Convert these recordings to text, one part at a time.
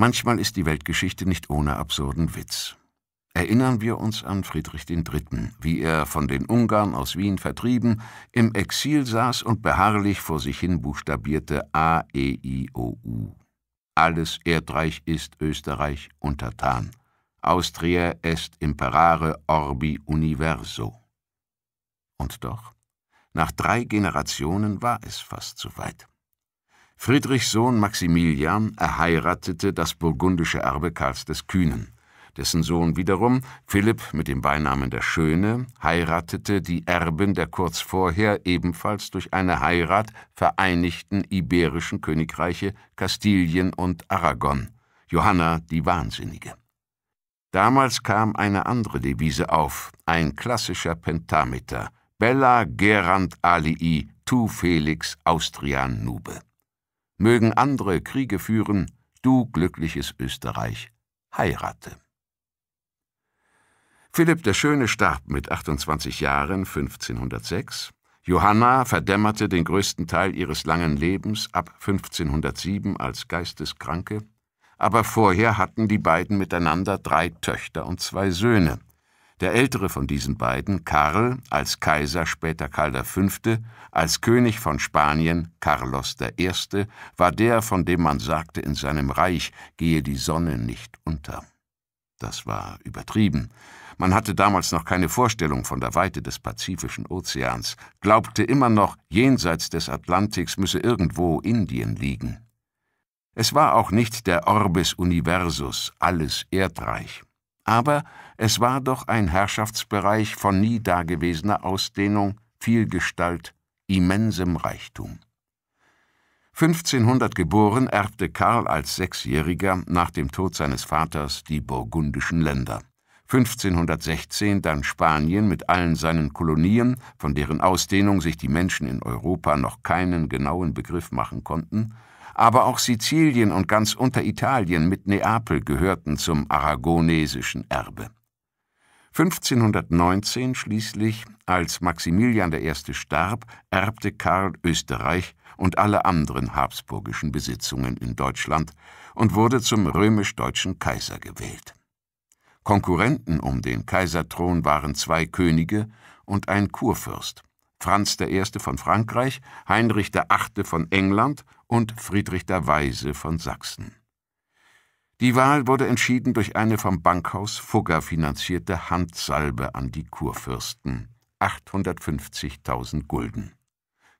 Manchmal ist die Weltgeschichte nicht ohne absurden Witz. Erinnern wir uns an Friedrich III., wie er, von den Ungarn aus Wien vertrieben, im Exil saß und beharrlich vor sich hin buchstabierte A, E, I, O, U. Alles Erdreich ist Österreich untertan. Austria est imperare orbi universo. Und doch, nach drei Generationen war es fast zu weit. Friedrichs Sohn Maximilian erheiratete das burgundische Erbe Karls des Kühnen. Dessen Sohn wiederum, Philipp mit dem Beinamen der Schöne, heiratete die Erbin der kurz vorher ebenfalls durch eine Heirat vereinigten iberischen Königreiche Kastilien und Aragon, Johanna die Wahnsinnige. Damals kam eine andere Devise auf, ein klassischer Pentameter, Bella Gerant Alii, tu Felix Austrian Nube mögen andere Kriege führen, du glückliches Österreich, heirate. Philipp der Schöne starb mit 28 Jahren 1506, Johanna verdämmerte den größten Teil ihres langen Lebens ab 1507 als Geisteskranke, aber vorher hatten die beiden miteinander drei Töchter und zwei Söhne. Der ältere von diesen beiden, Karl, als Kaiser später Karl V., als König von Spanien Carlos I., war der, von dem man sagte, in seinem Reich gehe die Sonne nicht unter. Das war übertrieben. Man hatte damals noch keine Vorstellung von der Weite des Pazifischen Ozeans, glaubte immer noch, jenseits des Atlantiks müsse irgendwo Indien liegen. Es war auch nicht der Orbis Universus, alles Erdreich. Aber es war doch ein Herrschaftsbereich von nie dagewesener Ausdehnung, Vielgestalt, immensem Reichtum. 1500 geboren, erbte Karl als Sechsjähriger nach dem Tod seines Vaters die burgundischen Länder. 1516 dann Spanien mit allen seinen Kolonien, von deren Ausdehnung sich die Menschen in Europa noch keinen genauen Begriff machen konnten, aber auch Sizilien und ganz Unteritalien mit Neapel gehörten zum aragonesischen Erbe. 1519 schließlich, als Maximilian I. starb, erbte Karl Österreich und alle anderen habsburgischen Besitzungen in Deutschland und wurde zum römisch-deutschen Kaiser gewählt. Konkurrenten um den Kaiserthron waren zwei Könige und ein Kurfürst, Franz I. von Frankreich, Heinrich VIII. von England und Friedrich der Weise von Sachsen. Die Wahl wurde entschieden durch eine vom Bankhaus Fugger finanzierte Handsalbe an die Kurfürsten. 850.000 Gulden.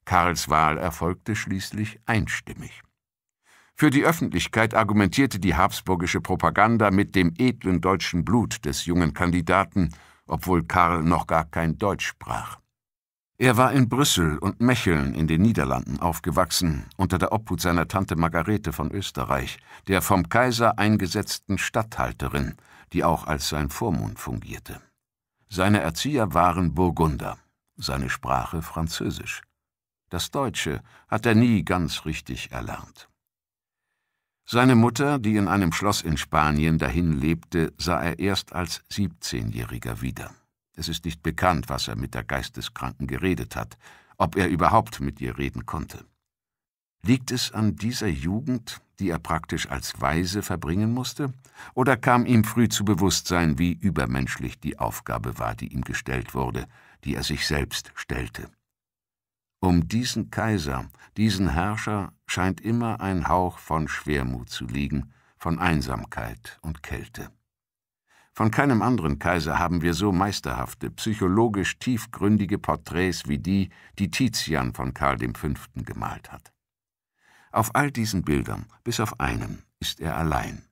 Karls Wahl erfolgte schließlich einstimmig. Für die Öffentlichkeit argumentierte die habsburgische Propaganda mit dem edlen deutschen Blut des jungen Kandidaten, obwohl Karl noch gar kein Deutsch sprach. Er war in Brüssel und Mecheln in den Niederlanden aufgewachsen, unter der Obhut seiner Tante Margarete von Österreich, der vom Kaiser eingesetzten Statthalterin, die auch als sein Vormund fungierte. Seine Erzieher waren Burgunder, seine Sprache Französisch. Das Deutsche hat er nie ganz richtig erlernt. Seine Mutter, die in einem Schloss in Spanien dahin lebte, sah er erst als 17-Jähriger wieder. Es ist nicht bekannt, was er mit der Geisteskranken geredet hat, ob er überhaupt mit ihr reden konnte. Liegt es an dieser Jugend, die er praktisch als Weise verbringen musste, oder kam ihm früh zu Bewusstsein, wie übermenschlich die Aufgabe war, die ihm gestellt wurde, die er sich selbst stellte? Um diesen Kaiser, diesen Herrscher scheint immer ein Hauch von Schwermut zu liegen, von Einsamkeit und Kälte. Von keinem anderen Kaiser haben wir so meisterhafte, psychologisch tiefgründige Porträts wie die, die Tizian von Karl V. gemalt hat. Auf all diesen Bildern, bis auf einen, ist er allein.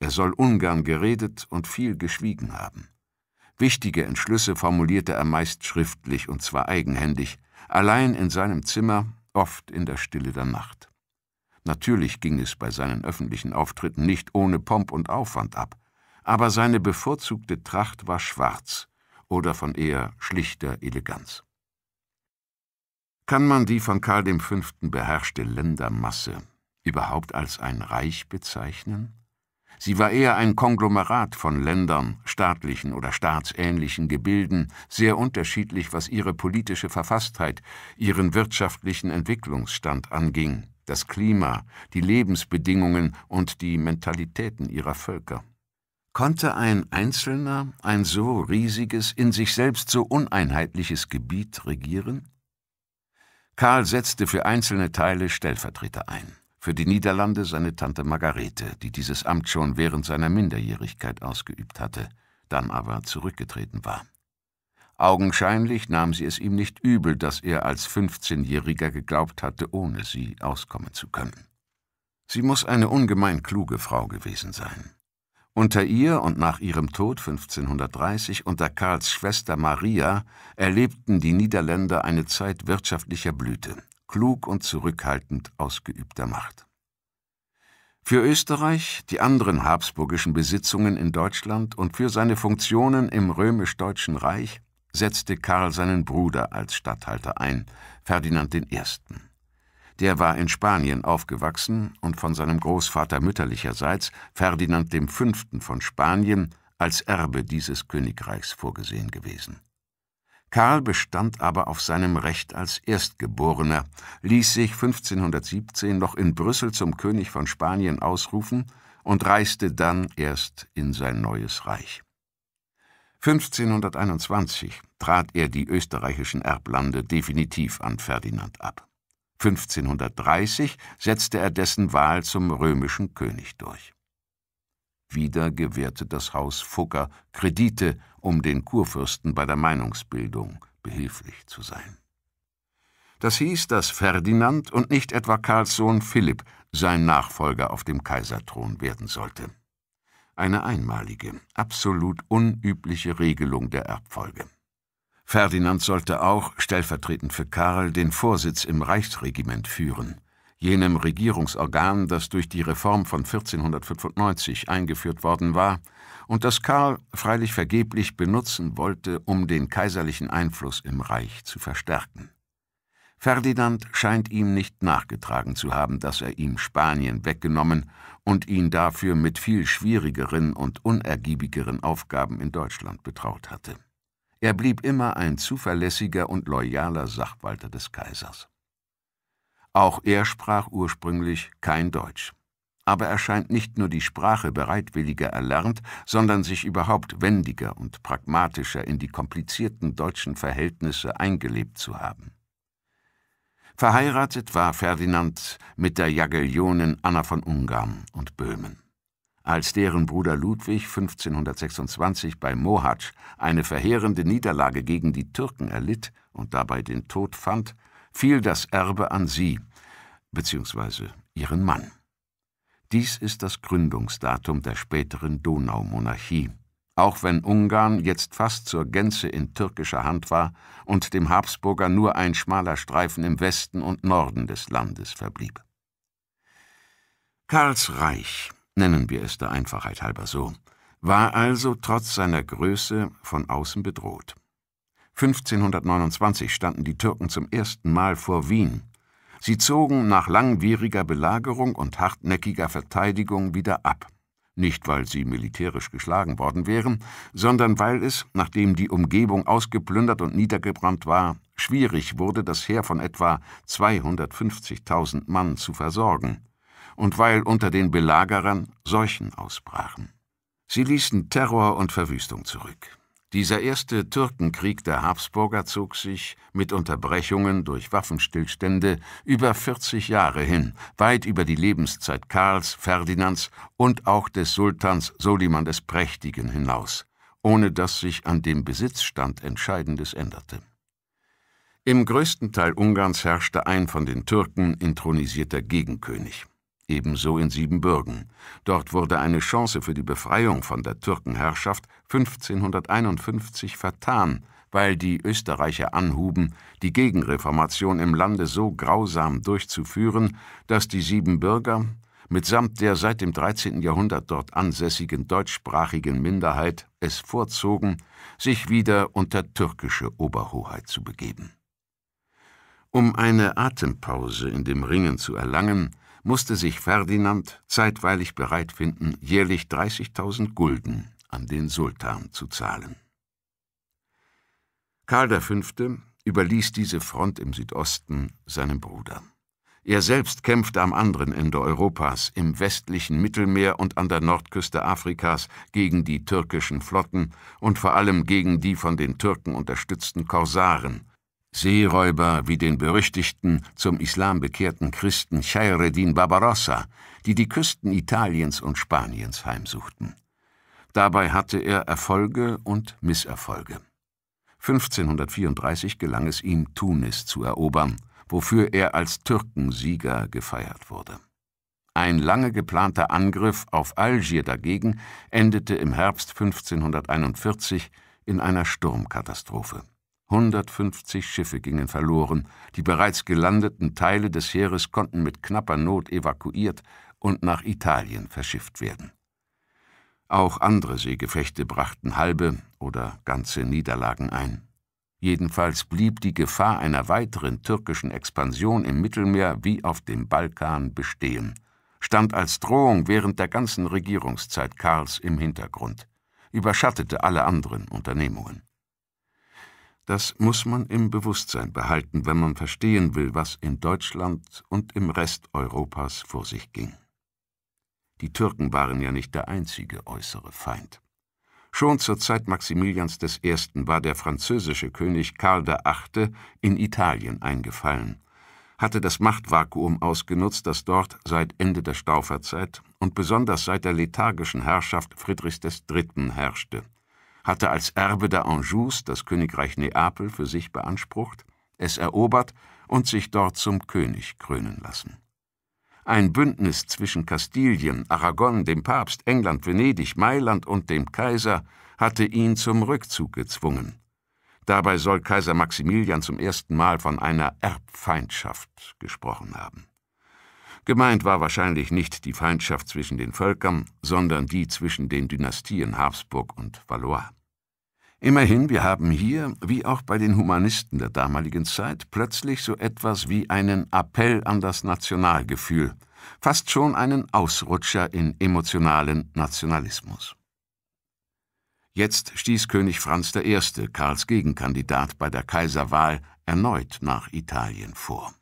Er soll ungern geredet und viel geschwiegen haben. Wichtige Entschlüsse formulierte er meist schriftlich und zwar eigenhändig, allein in seinem Zimmer, oft in der Stille der Nacht. Natürlich ging es bei seinen öffentlichen Auftritten nicht ohne Pomp und Aufwand ab, aber seine bevorzugte Tracht war schwarz oder von eher schlichter Eleganz. Kann man die von Karl V. beherrschte Ländermasse überhaupt als ein Reich bezeichnen? Sie war eher ein Konglomerat von Ländern, staatlichen oder staatsähnlichen Gebilden, sehr unterschiedlich, was ihre politische Verfasstheit, ihren wirtschaftlichen Entwicklungsstand anging, das Klima, die Lebensbedingungen und die Mentalitäten ihrer Völker. Konnte ein Einzelner ein so riesiges, in sich selbst so uneinheitliches Gebiet regieren? Karl setzte für einzelne Teile Stellvertreter ein, für die Niederlande seine Tante Margarete, die dieses Amt schon während seiner Minderjährigkeit ausgeübt hatte, dann aber zurückgetreten war. Augenscheinlich nahm sie es ihm nicht übel, dass er als 15-Jähriger geglaubt hatte, ohne sie auskommen zu können. Sie muss eine ungemein kluge Frau gewesen sein. Unter ihr und nach ihrem Tod 1530 unter Karls Schwester Maria erlebten die Niederländer eine Zeit wirtschaftlicher Blüte, klug und zurückhaltend ausgeübter Macht. Für Österreich, die anderen habsburgischen Besitzungen in Deutschland und für seine Funktionen im römisch-deutschen Reich setzte Karl seinen Bruder als Statthalter ein, Ferdinand I. Der war in Spanien aufgewachsen und von seinem Großvater mütterlicherseits, Ferdinand V. von Spanien, als Erbe dieses Königreichs vorgesehen gewesen. Karl bestand aber auf seinem Recht als Erstgeborener, ließ sich 1517 noch in Brüssel zum König von Spanien ausrufen und reiste dann erst in sein neues Reich. 1521 trat er die österreichischen Erblande definitiv an Ferdinand ab. 1530 setzte er dessen Wahl zum römischen König durch. Wieder gewährte das Haus Fugger Kredite, um den Kurfürsten bei der Meinungsbildung behilflich zu sein. Das hieß, dass Ferdinand und nicht etwa Karls Sohn Philipp sein Nachfolger auf dem Kaiserthron werden sollte. Eine einmalige, absolut unübliche Regelung der Erbfolge. Ferdinand sollte auch, stellvertretend für Karl, den Vorsitz im Reichsregiment führen, jenem Regierungsorgan, das durch die Reform von 1495 eingeführt worden war und das Karl freilich vergeblich benutzen wollte, um den kaiserlichen Einfluss im Reich zu verstärken. Ferdinand scheint ihm nicht nachgetragen zu haben, dass er ihm Spanien weggenommen und ihn dafür mit viel schwierigeren und unergiebigeren Aufgaben in Deutschland betraut hatte. Er blieb immer ein zuverlässiger und loyaler Sachwalter des Kaisers. Auch er sprach ursprünglich kein Deutsch. Aber er scheint nicht nur die Sprache bereitwilliger erlernt, sondern sich überhaupt wendiger und pragmatischer in die komplizierten deutschen Verhältnisse eingelebt zu haben. Verheiratet war Ferdinand mit der Jagellonin Anna von Ungarn und Böhmen als deren Bruder Ludwig 1526 bei Mohatsch eine verheerende Niederlage gegen die Türken erlitt und dabei den Tod fand, fiel das Erbe an sie, bzw. ihren Mann. Dies ist das Gründungsdatum der späteren Donaumonarchie, auch wenn Ungarn jetzt fast zur Gänze in türkischer Hand war und dem Habsburger nur ein schmaler Streifen im Westen und Norden des Landes verblieb. Karls Reich nennen wir es der Einfachheit halber so, war also trotz seiner Größe von außen bedroht. 1529 standen die Türken zum ersten Mal vor Wien. Sie zogen nach langwieriger Belagerung und hartnäckiger Verteidigung wieder ab. Nicht, weil sie militärisch geschlagen worden wären, sondern weil es, nachdem die Umgebung ausgeplündert und niedergebrannt war, schwierig wurde, das Heer von etwa 250.000 Mann zu versorgen und weil unter den Belagerern Seuchen ausbrachen. Sie ließen Terror und Verwüstung zurück. Dieser erste Türkenkrieg der Habsburger zog sich mit Unterbrechungen durch Waffenstillstände über 40 Jahre hin, weit über die Lebenszeit Karls, Ferdinands und auch des Sultans Soliman des Prächtigen hinaus, ohne dass sich an dem Besitzstand Entscheidendes änderte. Im größten Teil Ungarns herrschte ein von den Türken intronisierter Gegenkönig ebenso in Siebenbürgen. Dort wurde eine Chance für die Befreiung von der Türkenherrschaft 1551 vertan, weil die Österreicher anhuben, die Gegenreformation im Lande so grausam durchzuführen, dass die Siebenbürger mitsamt der seit dem 13. Jahrhundert dort ansässigen deutschsprachigen Minderheit es vorzogen, sich wieder unter türkische Oberhoheit zu begeben. Um eine Atempause in dem Ringen zu erlangen, musste sich Ferdinand zeitweilig bereit finden, jährlich 30.000 Gulden an den Sultan zu zahlen. Karl V. überließ diese Front im Südosten seinem Bruder. Er selbst kämpfte am anderen Ende Europas, im westlichen Mittelmeer und an der Nordküste Afrikas gegen die türkischen Flotten und vor allem gegen die von den Türken unterstützten Korsaren, Seeräuber wie den berüchtigten, zum Islam bekehrten Christen Chayreddin Barbarossa, die die Küsten Italiens und Spaniens heimsuchten. Dabei hatte er Erfolge und Misserfolge. 1534 gelang es ihm, Tunis zu erobern, wofür er als Türkensieger gefeiert wurde. Ein lange geplanter Angriff auf Algier dagegen endete im Herbst 1541 in einer Sturmkatastrophe. 150 Schiffe gingen verloren, die bereits gelandeten Teile des Heeres konnten mit knapper Not evakuiert und nach Italien verschifft werden. Auch andere Seegefechte brachten halbe oder ganze Niederlagen ein. Jedenfalls blieb die Gefahr einer weiteren türkischen Expansion im Mittelmeer wie auf dem Balkan bestehen, stand als Drohung während der ganzen Regierungszeit Karls im Hintergrund, überschattete alle anderen Unternehmungen. Das muss man im Bewusstsein behalten, wenn man verstehen will, was in Deutschland und im Rest Europas vor sich ging. Die Türken waren ja nicht der einzige äußere Feind. Schon zur Zeit Maximilians I. war der französische König Karl VIII. in Italien eingefallen, hatte das Machtvakuum ausgenutzt, das dort seit Ende der Stauferzeit und besonders seit der lethargischen Herrschaft Friedrichs III. herrschte hatte als Erbe der Anjous das Königreich Neapel für sich beansprucht, es erobert und sich dort zum König krönen lassen. Ein Bündnis zwischen Kastilien, Aragon, dem Papst, England, Venedig, Mailand und dem Kaiser hatte ihn zum Rückzug gezwungen. Dabei soll Kaiser Maximilian zum ersten Mal von einer Erbfeindschaft gesprochen haben. Gemeint war wahrscheinlich nicht die Feindschaft zwischen den Völkern, sondern die zwischen den Dynastien Habsburg und Valois. Immerhin, wir haben hier, wie auch bei den Humanisten der damaligen Zeit, plötzlich so etwas wie einen Appell an das Nationalgefühl, fast schon einen Ausrutscher in emotionalen Nationalismus. Jetzt stieß König Franz I., Karls Gegenkandidat bei der Kaiserwahl, erneut nach Italien vor.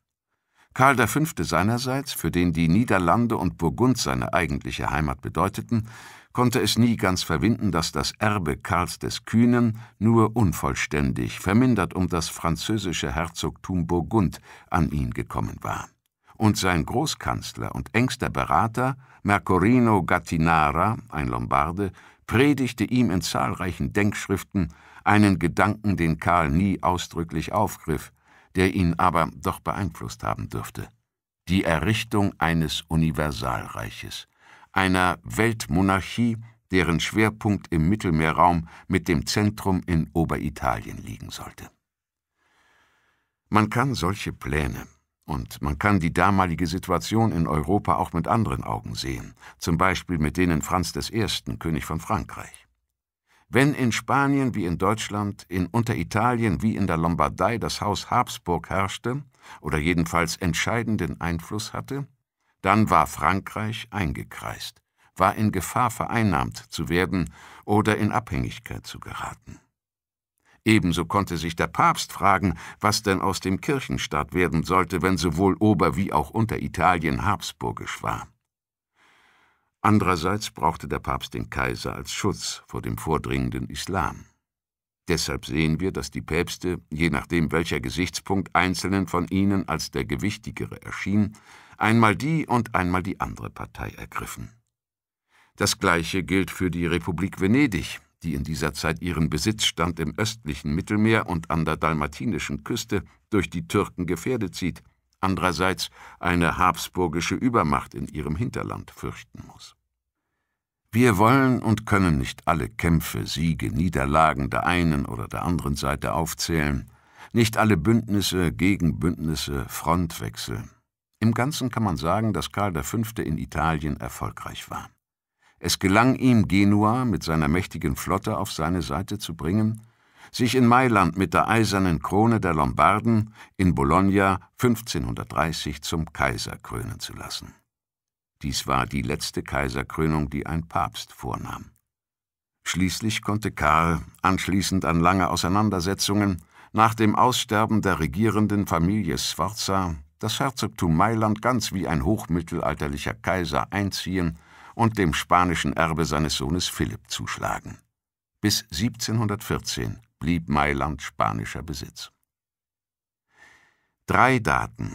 Karl V. seinerseits, für den die Niederlande und Burgund seine eigentliche Heimat bedeuteten, konnte es nie ganz verwinden, dass das Erbe Karls des Kühnen nur unvollständig, vermindert um das französische Herzogtum Burgund, an ihn gekommen war. Und sein Großkanzler und engster Berater, Mercorino Gattinara, ein Lombarde, predigte ihm in zahlreichen Denkschriften einen Gedanken, den Karl nie ausdrücklich aufgriff, der ihn aber doch beeinflusst haben dürfte. Die Errichtung eines Universalreiches, einer Weltmonarchie, deren Schwerpunkt im Mittelmeerraum mit dem Zentrum in Oberitalien liegen sollte. Man kann solche Pläne und man kann die damalige Situation in Europa auch mit anderen Augen sehen, zum Beispiel mit denen Franz I., König von Frankreich. Wenn in Spanien wie in Deutschland, in Unteritalien wie in der Lombardei das Haus Habsburg herrschte oder jedenfalls entscheidenden Einfluss hatte, dann war Frankreich eingekreist, war in Gefahr vereinnahmt zu werden oder in Abhängigkeit zu geraten. Ebenso konnte sich der Papst fragen, was denn aus dem Kirchenstaat werden sollte, wenn sowohl Ober- wie auch Unteritalien habsburgisch war. Andererseits brauchte der Papst den Kaiser als Schutz vor dem vordringenden Islam. Deshalb sehen wir, dass die Päpste, je nachdem welcher Gesichtspunkt einzelnen von ihnen als der gewichtigere erschien, einmal die und einmal die andere Partei ergriffen. Das gleiche gilt für die Republik Venedig, die in dieser Zeit ihren Besitzstand im östlichen Mittelmeer und an der dalmatinischen Küste durch die Türken gefährdet sieht andererseits eine habsburgische Übermacht in ihrem Hinterland fürchten muss. Wir wollen und können nicht alle Kämpfe, Siege, Niederlagen der einen oder der anderen Seite aufzählen, nicht alle Bündnisse, Gegenbündnisse, Frontwechsel. Im Ganzen kann man sagen, dass Karl V. in Italien erfolgreich war. Es gelang ihm, Genua mit seiner mächtigen Flotte auf seine Seite zu bringen sich in Mailand mit der eisernen Krone der Lombarden in Bologna 1530 zum Kaiser krönen zu lassen. Dies war die letzte Kaiserkrönung, die ein Papst vornahm. Schließlich konnte Karl, anschließend an lange Auseinandersetzungen, nach dem Aussterben der regierenden Familie Sforza das Herzogtum Mailand ganz wie ein hochmittelalterlicher Kaiser einziehen und dem spanischen Erbe seines Sohnes Philipp zuschlagen. Bis 1714 blieb Mailand spanischer Besitz. Drei Daten,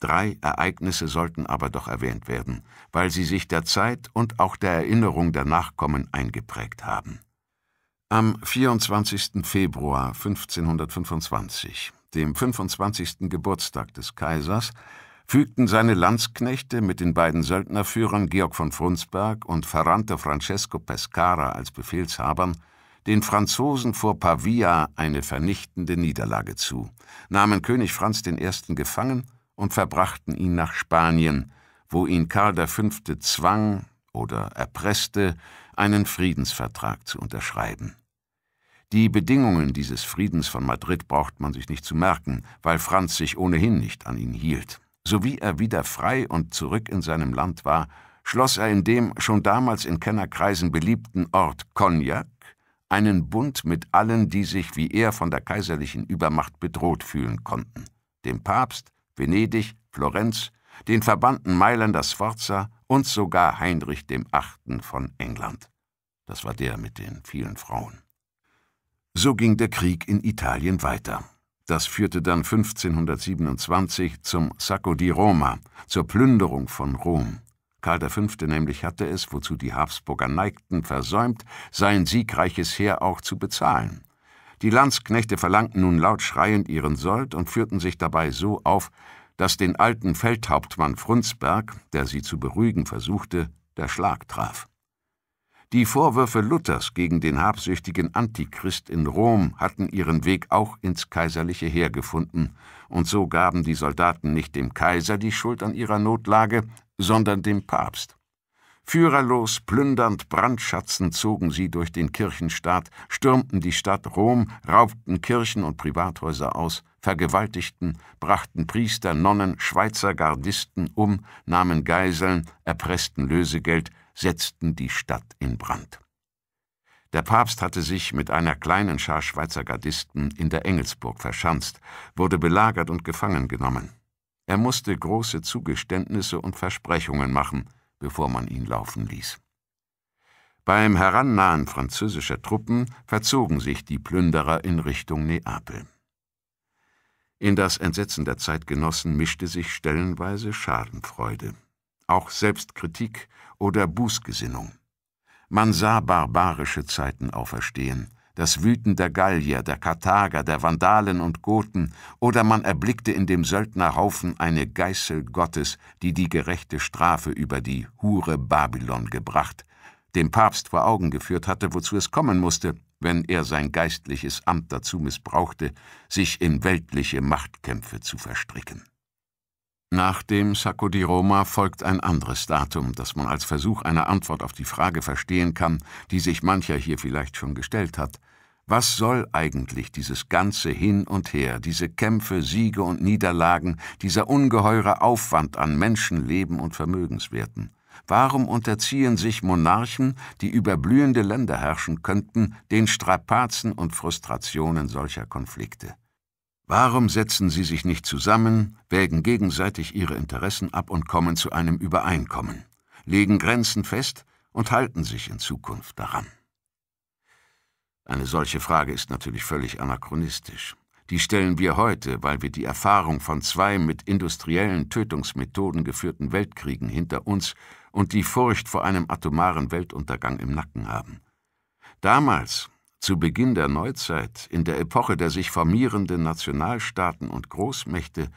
drei Ereignisse sollten aber doch erwähnt werden, weil sie sich der Zeit und auch der Erinnerung der Nachkommen eingeprägt haben. Am 24. Februar 1525, dem 25. Geburtstag des Kaisers, fügten seine Landsknechte mit den beiden Söldnerführern Georg von Frundsberg und Ferrante Francesco Pescara als Befehlshabern den Franzosen vor Pavia eine vernichtende Niederlage zu, nahmen König Franz I. gefangen und verbrachten ihn nach Spanien, wo ihn Karl V. zwang oder erpresste, einen Friedensvertrag zu unterschreiben. Die Bedingungen dieses Friedens von Madrid braucht man sich nicht zu merken, weil Franz sich ohnehin nicht an ihn hielt. So wie er wieder frei und zurück in seinem Land war, schloss er in dem schon damals in Kennerkreisen beliebten Ort Cognac einen Bund mit allen, die sich wie er von der kaiserlichen Übermacht bedroht fühlen konnten, dem Papst, Venedig, Florenz, den Verbannten Mailänder Sforza und sogar Heinrich dem Achten von England. Das war der mit den vielen Frauen. So ging der Krieg in Italien weiter. Das führte dann 1527 zum Sacco di Roma, zur Plünderung von Rom. Karl V. nämlich hatte es, wozu die Habsburger neigten, versäumt, sein siegreiches Heer auch zu bezahlen. Die Landsknechte verlangten nun laut schreiend ihren Sold und führten sich dabei so auf, dass den alten Feldhauptmann Frunzberg, der sie zu beruhigen versuchte, der Schlag traf. Die Vorwürfe Luthers gegen den habsüchtigen Antichrist in Rom hatten ihren Weg auch ins kaiserliche Heer gefunden, und so gaben die Soldaten nicht dem Kaiser die Schuld an ihrer Notlage, sondern dem Papst. Führerlos, plündernd, brandschatzend zogen sie durch den Kirchenstaat, stürmten die Stadt Rom, raubten Kirchen und Privathäuser aus, vergewaltigten, brachten Priester, Nonnen, Schweizer Gardisten um, nahmen Geiseln, erpressten Lösegeld, setzten die Stadt in Brand. Der Papst hatte sich mit einer kleinen Schar Schweizer Gardisten in der Engelsburg verschanzt, wurde belagert und gefangen genommen. Er musste große Zugeständnisse und Versprechungen machen, bevor man ihn laufen ließ. Beim Herannahen französischer Truppen verzogen sich die Plünderer in Richtung Neapel. In das Entsetzen der Zeitgenossen mischte sich stellenweise Schadenfreude, auch Selbstkritik oder Bußgesinnung. Man sah barbarische Zeiten auferstehen, das Wüten der Gallier, der Karthager, der Vandalen und Goten, oder man erblickte in dem Söldnerhaufen eine Geißel Gottes, die die gerechte Strafe über die Hure Babylon gebracht, dem Papst vor Augen geführt hatte, wozu es kommen musste, wenn er sein geistliches Amt dazu missbrauchte, sich in weltliche Machtkämpfe zu verstricken. Nach dem Sacco di Roma folgt ein anderes Datum, das man als Versuch einer Antwort auf die Frage verstehen kann, die sich mancher hier vielleicht schon gestellt hat, was soll eigentlich dieses ganze Hin und Her, diese Kämpfe, Siege und Niederlagen, dieser ungeheure Aufwand an Menschenleben und Vermögenswerten? Warum unterziehen sich Monarchen, die über blühende Länder herrschen könnten, den Strapazen und Frustrationen solcher Konflikte? Warum setzen sie sich nicht zusammen, wägen gegenseitig ihre Interessen ab und kommen zu einem Übereinkommen, legen Grenzen fest und halten sich in Zukunft daran? Eine solche Frage ist natürlich völlig anachronistisch. Die stellen wir heute, weil wir die Erfahrung von zwei mit industriellen Tötungsmethoden geführten Weltkriegen hinter uns und die Furcht vor einem atomaren Weltuntergang im Nacken haben. Damals, zu Beginn der Neuzeit, in der Epoche der sich formierenden Nationalstaaten und Großmächte,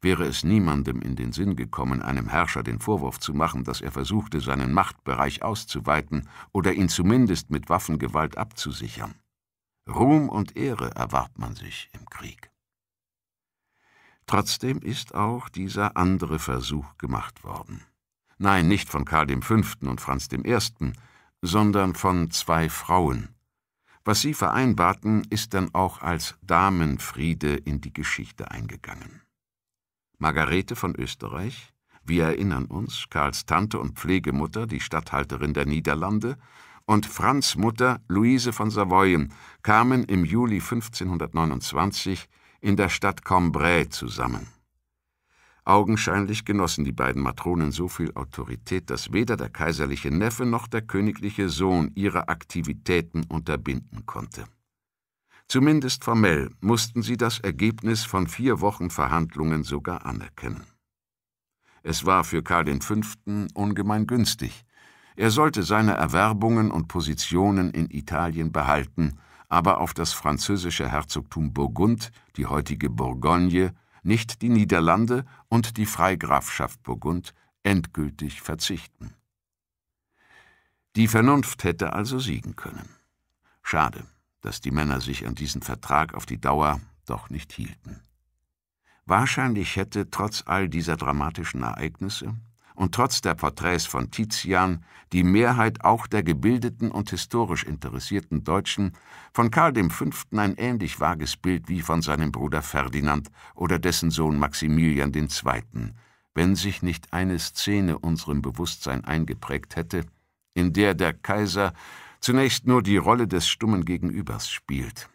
wäre es niemandem in den Sinn gekommen, einem Herrscher den Vorwurf zu machen, dass er versuchte, seinen Machtbereich auszuweiten oder ihn zumindest mit Waffengewalt abzusichern. Ruhm und Ehre erwarb man sich im Krieg. Trotzdem ist auch dieser andere Versuch gemacht worden. Nein, nicht von Karl V. und Franz I., sondern von zwei Frauen. Was sie vereinbarten, ist dann auch als Damenfriede in die Geschichte eingegangen. Margarete von Österreich, wir erinnern uns, Karls Tante und Pflegemutter, die Statthalterin der Niederlande, und Franz Mutter Luise von Savoyen kamen im Juli 1529 in der Stadt Cambrai zusammen. Augenscheinlich genossen die beiden Matronen so viel Autorität, dass weder der kaiserliche Neffe noch der königliche Sohn ihre Aktivitäten unterbinden konnte. Zumindest formell mussten sie das Ergebnis von vier Wochen Verhandlungen sogar anerkennen. Es war für Karl V. ungemein günstig. Er sollte seine Erwerbungen und Positionen in Italien behalten, aber auf das französische Herzogtum Burgund, die heutige Bourgogne, nicht die Niederlande und die Freigrafschaft Burgund endgültig verzichten. Die Vernunft hätte also siegen können. Schade dass die Männer sich an diesen Vertrag auf die Dauer doch nicht hielten. Wahrscheinlich hätte trotz all dieser dramatischen Ereignisse und trotz der Porträts von Tizian die Mehrheit auch der gebildeten und historisch interessierten Deutschen von Karl V. ein ähnlich vages Bild wie von seinem Bruder Ferdinand oder dessen Sohn Maximilian II., wenn sich nicht eine Szene unserem Bewusstsein eingeprägt hätte, in der der Kaiser zunächst nur die Rolle des stummen Gegenübers spielt.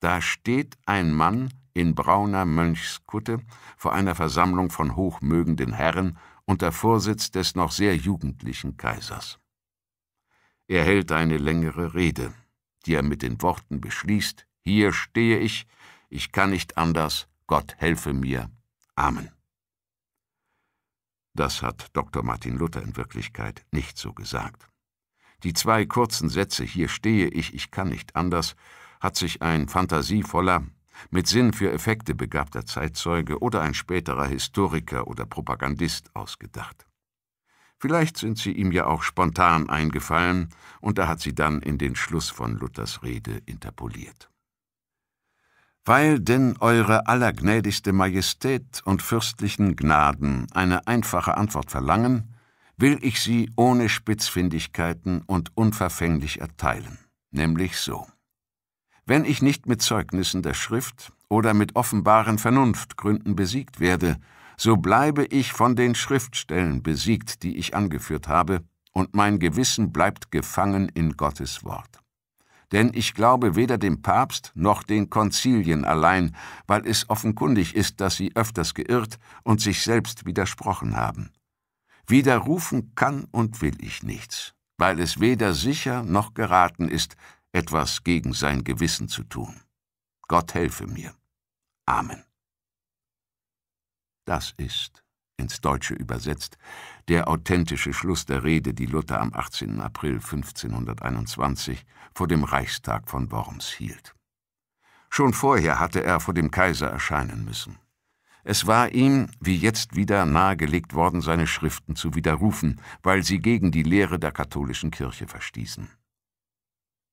Da steht ein Mann in brauner Mönchskutte vor einer Versammlung von hochmögenden Herren unter Vorsitz des noch sehr jugendlichen Kaisers. Er hält eine längere Rede, die er mit den Worten beschließt, hier stehe ich, ich kann nicht anders, Gott helfe mir. Amen. Das hat Dr. Martin Luther in Wirklichkeit nicht so gesagt. Die zwei kurzen Sätze Hier stehe ich, ich kann nicht anders hat sich ein fantasievoller, mit Sinn für Effekte begabter Zeitzeuge oder ein späterer Historiker oder Propagandist ausgedacht. Vielleicht sind sie ihm ja auch spontan eingefallen, und er hat sie dann in den Schluss von Luthers Rede interpoliert. Weil denn Eure allergnädigste Majestät und fürstlichen Gnaden eine einfache Antwort verlangen, will ich sie ohne Spitzfindigkeiten und unverfänglich erteilen, nämlich so. Wenn ich nicht mit Zeugnissen der Schrift oder mit offenbaren Vernunftgründen besiegt werde, so bleibe ich von den Schriftstellen besiegt, die ich angeführt habe, und mein Gewissen bleibt gefangen in Gottes Wort. Denn ich glaube weder dem Papst noch den Konzilien allein, weil es offenkundig ist, dass sie öfters geirrt und sich selbst widersprochen haben. Widerrufen kann und will ich nichts, weil es weder sicher noch geraten ist, etwas gegen sein Gewissen zu tun. Gott helfe mir. Amen. Das ist, ins Deutsche übersetzt, der authentische Schluss der Rede, die Luther am 18. April 1521 vor dem Reichstag von Worms hielt. Schon vorher hatte er vor dem Kaiser erscheinen müssen. Es war ihm, wie jetzt wieder nahegelegt worden, seine Schriften zu widerrufen, weil sie gegen die Lehre der katholischen Kirche verstießen.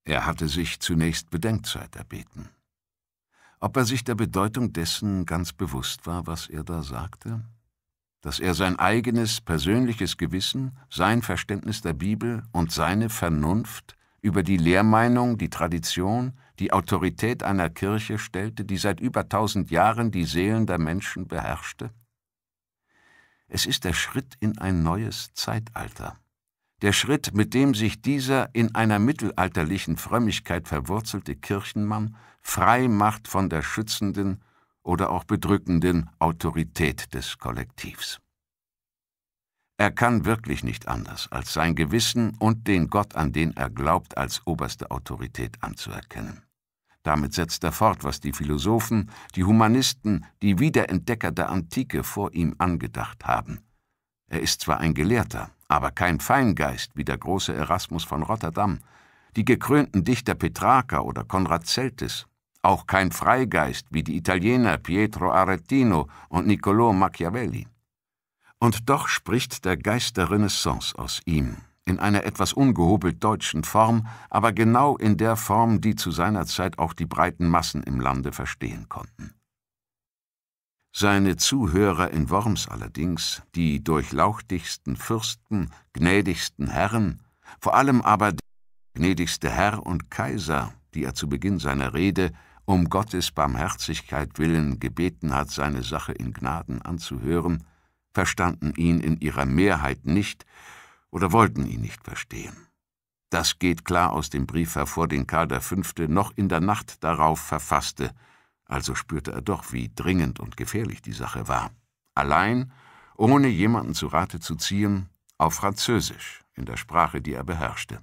Er hatte sich zunächst Bedenkzeit erbeten. Ob er sich der Bedeutung dessen ganz bewusst war, was er da sagte? Dass er sein eigenes persönliches Gewissen, sein Verständnis der Bibel und seine Vernunft über die Lehrmeinung, die Tradition, die Autorität einer Kirche stellte, die seit über tausend Jahren die Seelen der Menschen beherrschte? Es ist der Schritt in ein neues Zeitalter. Der Schritt, mit dem sich dieser in einer mittelalterlichen Frömmigkeit verwurzelte Kirchenmann frei macht von der schützenden oder auch bedrückenden Autorität des Kollektivs. Er kann wirklich nicht anders, als sein Gewissen und den Gott, an den er glaubt, als oberste Autorität anzuerkennen. Damit setzt er fort, was die Philosophen, die Humanisten, die Wiederentdecker der Antike vor ihm angedacht haben. Er ist zwar ein Gelehrter, aber kein Feingeist wie der große Erasmus von Rotterdam, die gekrönten Dichter Petrarca oder Konrad Celtis, auch kein Freigeist wie die Italiener Pietro Aretino und Niccolò Machiavelli. Und doch spricht der Geist der Renaissance aus ihm, in einer etwas ungehobelt deutschen Form, aber genau in der Form, die zu seiner Zeit auch die breiten Massen im Lande verstehen konnten. Seine Zuhörer in Worms allerdings, die durchlauchtigsten Fürsten, gnädigsten Herren, vor allem aber der gnädigste Herr und Kaiser, die er zu Beginn seiner Rede um Gottes Barmherzigkeit willen gebeten hat, seine Sache in Gnaden anzuhören, verstanden ihn in ihrer Mehrheit nicht, oder wollten ihn nicht verstehen. Das geht klar aus dem Brief hervor, den Karl V. noch in der Nacht darauf verfasste, also spürte er doch, wie dringend und gefährlich die Sache war. Allein, ohne jemanden zu Rate zu ziehen, auf Französisch, in der Sprache, die er beherrschte.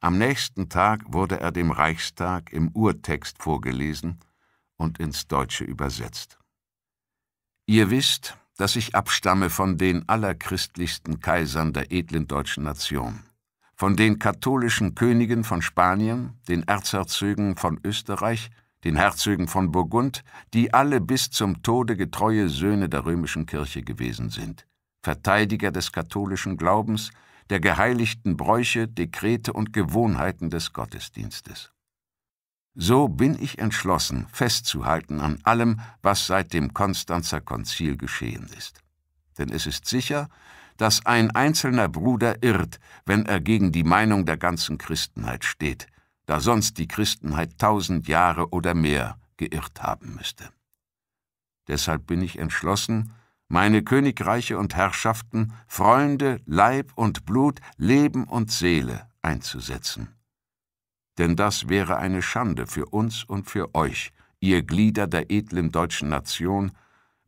Am nächsten Tag wurde er dem Reichstag im Urtext vorgelesen und ins Deutsche übersetzt. Ihr wisst, dass ich abstamme von den allerchristlichsten Kaisern der edlen deutschen Nation, von den katholischen Königen von Spanien, den Erzherzögen von Österreich, den Herzögen von Burgund, die alle bis zum Tode getreue Söhne der römischen Kirche gewesen sind, Verteidiger des katholischen Glaubens, der geheiligten Bräuche, Dekrete und Gewohnheiten des Gottesdienstes. So bin ich entschlossen, festzuhalten an allem, was seit dem Konstanzer Konzil geschehen ist. Denn es ist sicher, dass ein einzelner Bruder irrt, wenn er gegen die Meinung der ganzen Christenheit steht, da sonst die Christenheit tausend Jahre oder mehr geirrt haben müsste. Deshalb bin ich entschlossen, meine Königreiche und Herrschaften, Freunde, Leib und Blut, Leben und Seele einzusetzen denn das wäre eine Schande für uns und für euch, ihr Glieder der edlen deutschen Nation,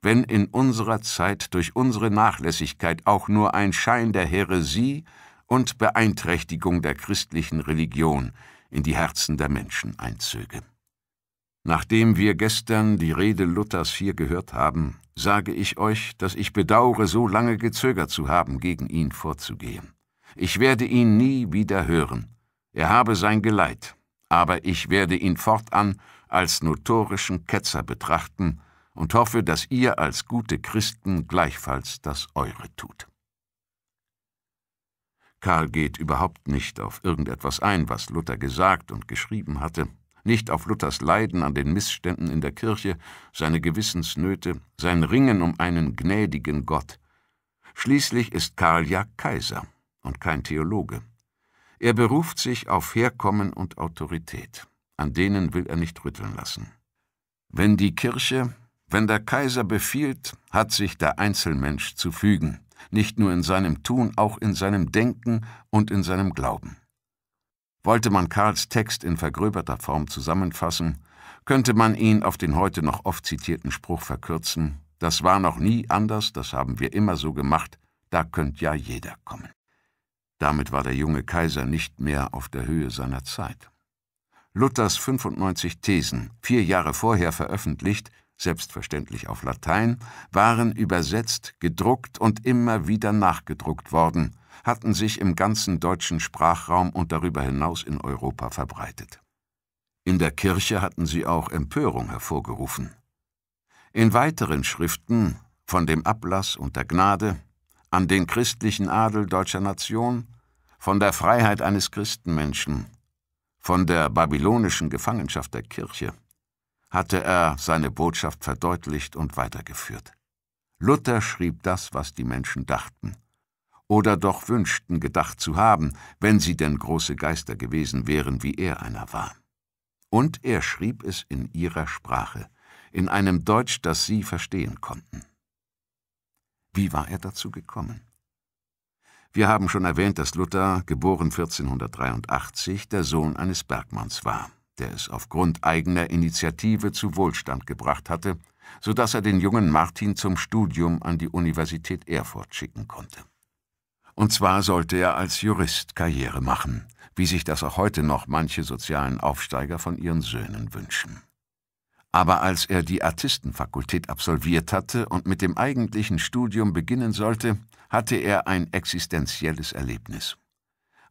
wenn in unserer Zeit durch unsere Nachlässigkeit auch nur ein Schein der Häresie und Beeinträchtigung der christlichen Religion in die Herzen der Menschen einzöge. Nachdem wir gestern die Rede Luthers hier gehört haben, sage ich euch, dass ich bedaure, so lange gezögert zu haben, gegen ihn vorzugehen. Ich werde ihn nie wieder hören, er habe sein Geleit, aber ich werde ihn fortan als notorischen Ketzer betrachten und hoffe, dass ihr als gute Christen gleichfalls das Eure tut. Karl geht überhaupt nicht auf irgendetwas ein, was Luther gesagt und geschrieben hatte, nicht auf Luthers Leiden an den Missständen in der Kirche, seine Gewissensnöte, sein Ringen um einen gnädigen Gott. Schließlich ist Karl ja Kaiser und kein Theologe. Er beruft sich auf Herkommen und Autorität. An denen will er nicht rütteln lassen. Wenn die Kirche, wenn der Kaiser befiehlt, hat sich der Einzelmensch zu fügen, nicht nur in seinem Tun, auch in seinem Denken und in seinem Glauben. Wollte man Karls Text in vergröberter Form zusammenfassen, könnte man ihn auf den heute noch oft zitierten Spruch verkürzen, das war noch nie anders, das haben wir immer so gemacht, da könnt ja jeder kommen. Damit war der junge Kaiser nicht mehr auf der Höhe seiner Zeit. Luthers 95 Thesen, vier Jahre vorher veröffentlicht, selbstverständlich auf Latein, waren übersetzt, gedruckt und immer wieder nachgedruckt worden, hatten sich im ganzen deutschen Sprachraum und darüber hinaus in Europa verbreitet. In der Kirche hatten sie auch Empörung hervorgerufen. In weiteren Schriften von dem Ablass und der Gnade, an den christlichen Adel deutscher Nation, von der Freiheit eines Christenmenschen, von der babylonischen Gefangenschaft der Kirche, hatte er seine Botschaft verdeutlicht und weitergeführt. Luther schrieb das, was die Menschen dachten oder doch wünschten, gedacht zu haben, wenn sie denn große Geister gewesen wären, wie er einer war. Und er schrieb es in ihrer Sprache, in einem Deutsch, das sie verstehen konnten. Wie war er dazu gekommen? Wir haben schon erwähnt, dass Luther, geboren 1483, der Sohn eines Bergmanns war, der es aufgrund eigener Initiative zu Wohlstand gebracht hatte, so dass er den jungen Martin zum Studium an die Universität Erfurt schicken konnte. Und zwar sollte er als Jurist Karriere machen, wie sich das auch heute noch manche sozialen Aufsteiger von ihren Söhnen wünschen. Aber als er die Artistenfakultät absolviert hatte und mit dem eigentlichen Studium beginnen sollte, hatte er ein existenzielles Erlebnis.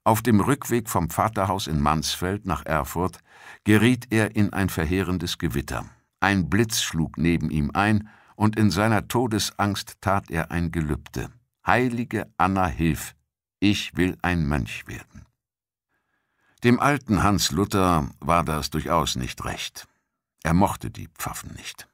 Auf dem Rückweg vom Vaterhaus in Mansfeld nach Erfurt geriet er in ein verheerendes Gewitter. Ein Blitz schlug neben ihm ein, und in seiner Todesangst tat er ein Gelübde. Heilige Anna, hilf, ich will ein Mönch werden. Dem alten Hans Luther war das durchaus nicht recht. Er mochte die Pfaffen nicht.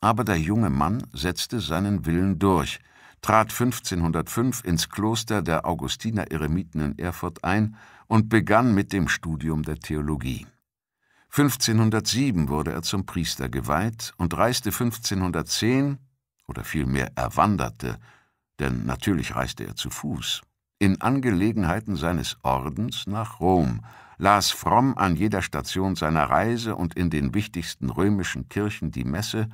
Aber der junge Mann setzte seinen Willen durch, trat 1505 ins Kloster der Augustiner Eremiten in Erfurt ein und begann mit dem Studium der Theologie. 1507 wurde er zum Priester geweiht und reiste 1510 oder vielmehr er wanderte, denn natürlich reiste er zu Fuß, in Angelegenheiten seines Ordens nach Rom, las fromm an jeder Station seiner Reise und in den wichtigsten römischen Kirchen die Messe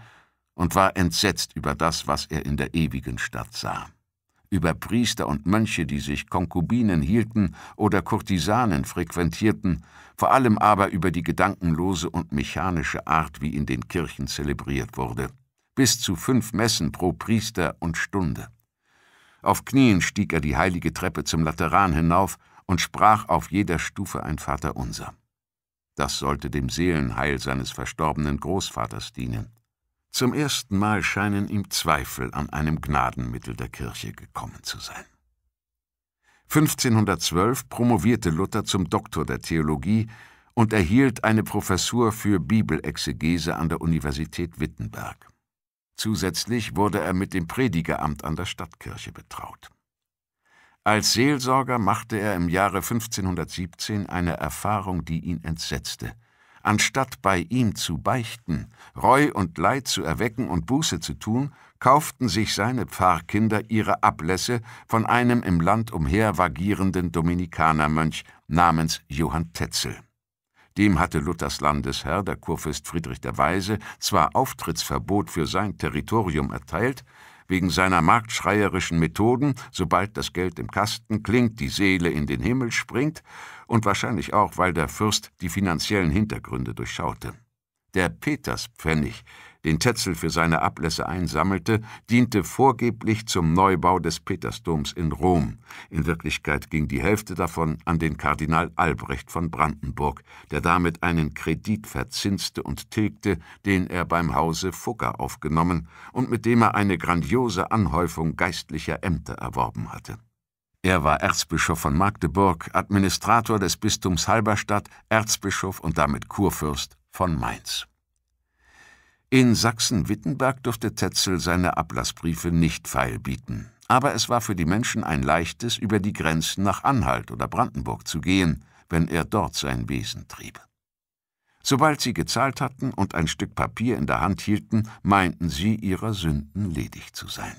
und war entsetzt über das, was er in der ewigen Stadt sah. Über Priester und Mönche, die sich Konkubinen hielten oder Kurtisanen frequentierten, vor allem aber über die gedankenlose und mechanische Art, wie in den Kirchen zelebriert wurde. Bis zu fünf Messen pro Priester und Stunde. Auf Knien stieg er die heilige Treppe zum Lateran hinauf und sprach auf jeder Stufe ein Vaterunser. Das sollte dem Seelenheil seines verstorbenen Großvaters dienen. Zum ersten Mal scheinen ihm Zweifel an einem Gnadenmittel der Kirche gekommen zu sein. 1512 promovierte Luther zum Doktor der Theologie und erhielt eine Professur für Bibelexegese an der Universität Wittenberg. Zusätzlich wurde er mit dem Predigeramt an der Stadtkirche betraut. Als Seelsorger machte er im Jahre 1517 eine Erfahrung, die ihn entsetzte. Anstatt bei ihm zu beichten, Reu und Leid zu erwecken und Buße zu tun, kauften sich seine Pfarrkinder ihre Ablässe von einem im Land umher vagierenden Dominikanermönch namens Johann Tetzel. Dem hatte Luthers Landesherr, der Kurfürst Friedrich der Weise, zwar Auftrittsverbot für sein Territorium erteilt, wegen seiner marktschreierischen Methoden, sobald das Geld im Kasten klingt, die Seele in den Himmel springt, und wahrscheinlich auch, weil der Fürst die finanziellen Hintergründe durchschaute. Der Peterspfennig, den Tetzel für seine Ablässe einsammelte, diente vorgeblich zum Neubau des Petersdoms in Rom. In Wirklichkeit ging die Hälfte davon an den Kardinal Albrecht von Brandenburg, der damit einen Kredit verzinste und tilgte, den er beim Hause Fugger aufgenommen und mit dem er eine grandiose Anhäufung geistlicher Ämter erworben hatte. Er war Erzbischof von Magdeburg, Administrator des Bistums Halberstadt, Erzbischof und damit Kurfürst von Mainz. In Sachsen-Wittenberg durfte Tetzel seine Ablassbriefe nicht feilbieten, aber es war für die Menschen ein leichtes, über die Grenzen nach Anhalt oder Brandenburg zu gehen, wenn er dort sein Wesen trieb. Sobald sie gezahlt hatten und ein Stück Papier in der Hand hielten, meinten sie, ihrer Sünden ledig zu sein.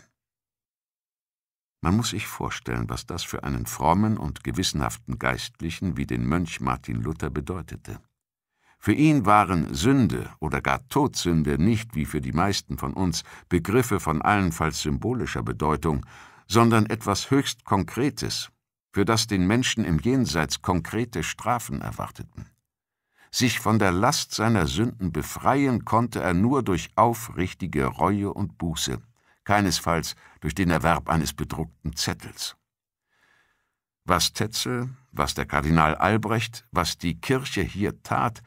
Man muss sich vorstellen, was das für einen frommen und gewissenhaften Geistlichen wie den Mönch Martin Luther bedeutete. Für ihn waren Sünde oder gar Todsünde nicht, wie für die meisten von uns, Begriffe von allenfalls symbolischer Bedeutung, sondern etwas höchst Konkretes, für das den Menschen im Jenseits konkrete Strafen erwarteten. Sich von der Last seiner Sünden befreien konnte er nur durch aufrichtige Reue und Buße keinesfalls durch den Erwerb eines bedruckten Zettels. Was Tetzel, was der Kardinal Albrecht, was die Kirche hier tat,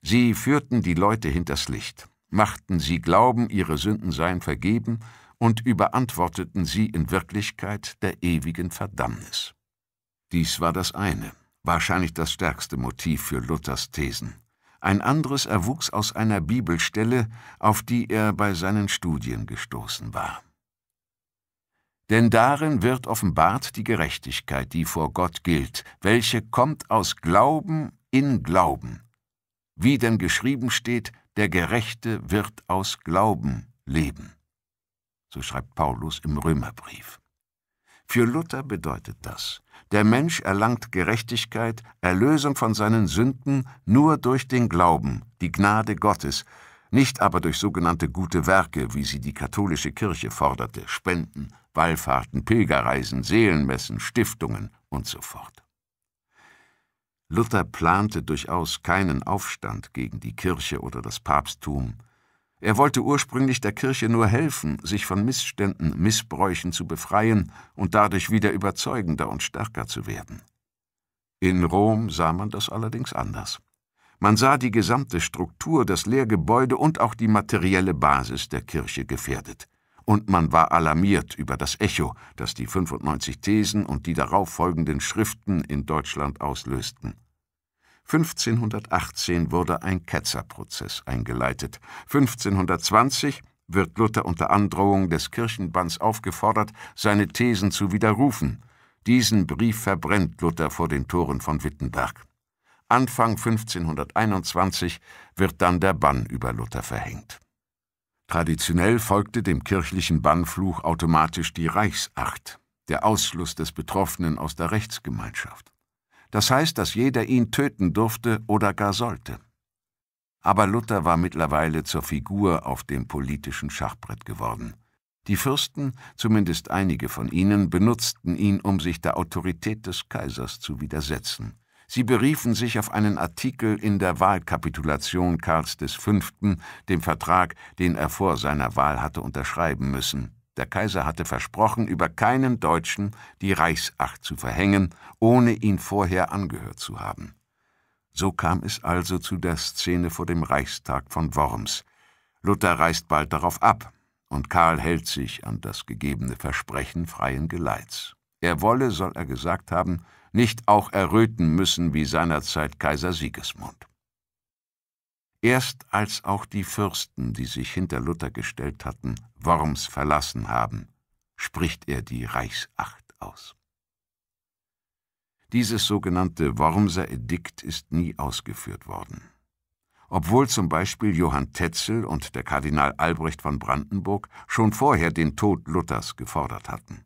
sie führten die Leute hinters Licht, machten sie glauben, ihre Sünden seien vergeben und überantworteten sie in Wirklichkeit der ewigen Verdammnis. Dies war das eine, wahrscheinlich das stärkste Motiv für Luthers Thesen, ein anderes erwuchs aus einer Bibelstelle, auf die er bei seinen Studien gestoßen war. Denn darin wird offenbart die Gerechtigkeit, die vor Gott gilt, welche kommt aus Glauben in Glauben. Wie denn geschrieben steht, der Gerechte wird aus Glauben leben. So schreibt Paulus im Römerbrief. Für Luther bedeutet das, der Mensch erlangt Gerechtigkeit, Erlösung von seinen Sünden nur durch den Glauben, die Gnade Gottes, nicht aber durch sogenannte gute Werke, wie sie die katholische Kirche forderte, Spenden, Wallfahrten, Pilgerreisen, Seelenmessen, Stiftungen und so fort. Luther plante durchaus keinen Aufstand gegen die Kirche oder das Papsttum, er wollte ursprünglich der Kirche nur helfen, sich von Missständen, Missbräuchen zu befreien und dadurch wieder überzeugender und stärker zu werden. In Rom sah man das allerdings anders. Man sah die gesamte Struktur, das Lehrgebäude und auch die materielle Basis der Kirche gefährdet. Und man war alarmiert über das Echo, das die 95 Thesen und die darauf folgenden Schriften in Deutschland auslösten. 1518 wurde ein Ketzerprozess eingeleitet. 1520 wird Luther unter Androhung des Kirchenbanns aufgefordert, seine Thesen zu widerrufen. Diesen Brief verbrennt Luther vor den Toren von Wittenberg. Anfang 1521 wird dann der Bann über Luther verhängt. Traditionell folgte dem kirchlichen Bannfluch automatisch die Reichsacht, der Ausschluss des Betroffenen aus der Rechtsgemeinschaft. Das heißt, dass jeder ihn töten durfte oder gar sollte. Aber Luther war mittlerweile zur Figur auf dem politischen Schachbrett geworden. Die Fürsten, zumindest einige von ihnen, benutzten ihn, um sich der Autorität des Kaisers zu widersetzen. Sie beriefen sich auf einen Artikel in der Wahlkapitulation Karls V., dem Vertrag, den er vor seiner Wahl hatte unterschreiben müssen. Der Kaiser hatte versprochen, über keinen Deutschen die Reichsacht zu verhängen, ohne ihn vorher angehört zu haben. So kam es also zu der Szene vor dem Reichstag von Worms. Luther reist bald darauf ab, und Karl hält sich an das gegebene Versprechen freien Geleits. Er wolle, soll er gesagt haben, nicht auch erröten müssen wie seinerzeit Kaiser Sigismund. Erst als auch die Fürsten, die sich hinter Luther gestellt hatten, Worms verlassen haben, spricht er die Reichsacht aus. Dieses sogenannte Wormser Edikt ist nie ausgeführt worden. Obwohl zum Beispiel Johann Tetzel und der Kardinal Albrecht von Brandenburg schon vorher den Tod Luthers gefordert hatten.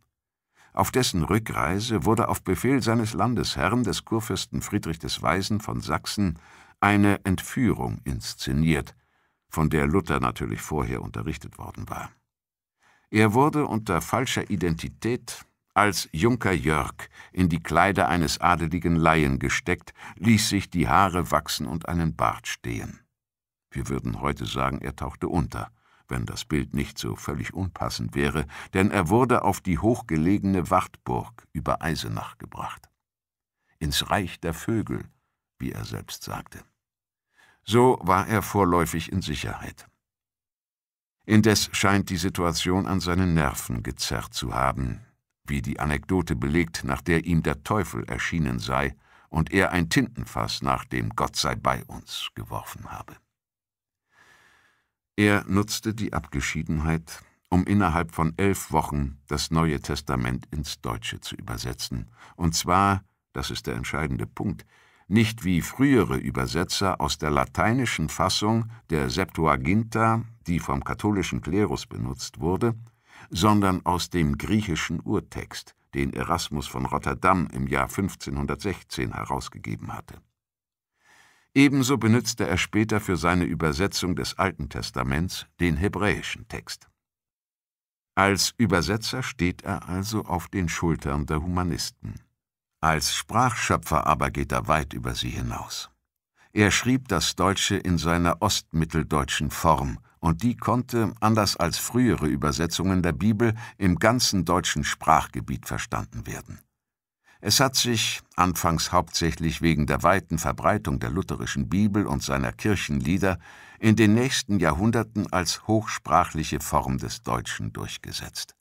Auf dessen Rückreise wurde auf Befehl seines Landesherrn, des Kurfürsten Friedrich des Weisen von Sachsen, eine Entführung inszeniert, von der Luther natürlich vorher unterrichtet worden war. Er wurde unter falscher Identität als Junker Jörg in die Kleider eines adeligen Laien gesteckt, ließ sich die Haare wachsen und einen Bart stehen. Wir würden heute sagen, er tauchte unter, wenn das Bild nicht so völlig unpassend wäre, denn er wurde auf die hochgelegene Wartburg über Eisenach gebracht. Ins Reich der Vögel, wie er selbst sagte. So war er vorläufig in Sicherheit. Indes scheint die Situation an seinen Nerven gezerrt zu haben, wie die Anekdote belegt, nach der ihm der Teufel erschienen sei und er ein Tintenfass nach dem Gott sei bei uns geworfen habe. Er nutzte die Abgeschiedenheit, um innerhalb von elf Wochen das Neue Testament ins Deutsche zu übersetzen, und zwar, das ist der entscheidende Punkt, nicht wie frühere Übersetzer aus der lateinischen Fassung der Septuaginta die vom katholischen Klerus benutzt wurde, sondern aus dem griechischen Urtext, den Erasmus von Rotterdam im Jahr 1516 herausgegeben hatte. Ebenso benützte er später für seine Übersetzung des Alten Testaments den hebräischen Text. Als Übersetzer steht er also auf den Schultern der Humanisten. Als Sprachschöpfer aber geht er weit über sie hinaus. Er schrieb das Deutsche in seiner ostmitteldeutschen Form und die konnte, anders als frühere Übersetzungen der Bibel, im ganzen deutschen Sprachgebiet verstanden werden. Es hat sich, anfangs hauptsächlich wegen der weiten Verbreitung der lutherischen Bibel und seiner Kirchenlieder, in den nächsten Jahrhunderten als hochsprachliche Form des Deutschen durchgesetzt.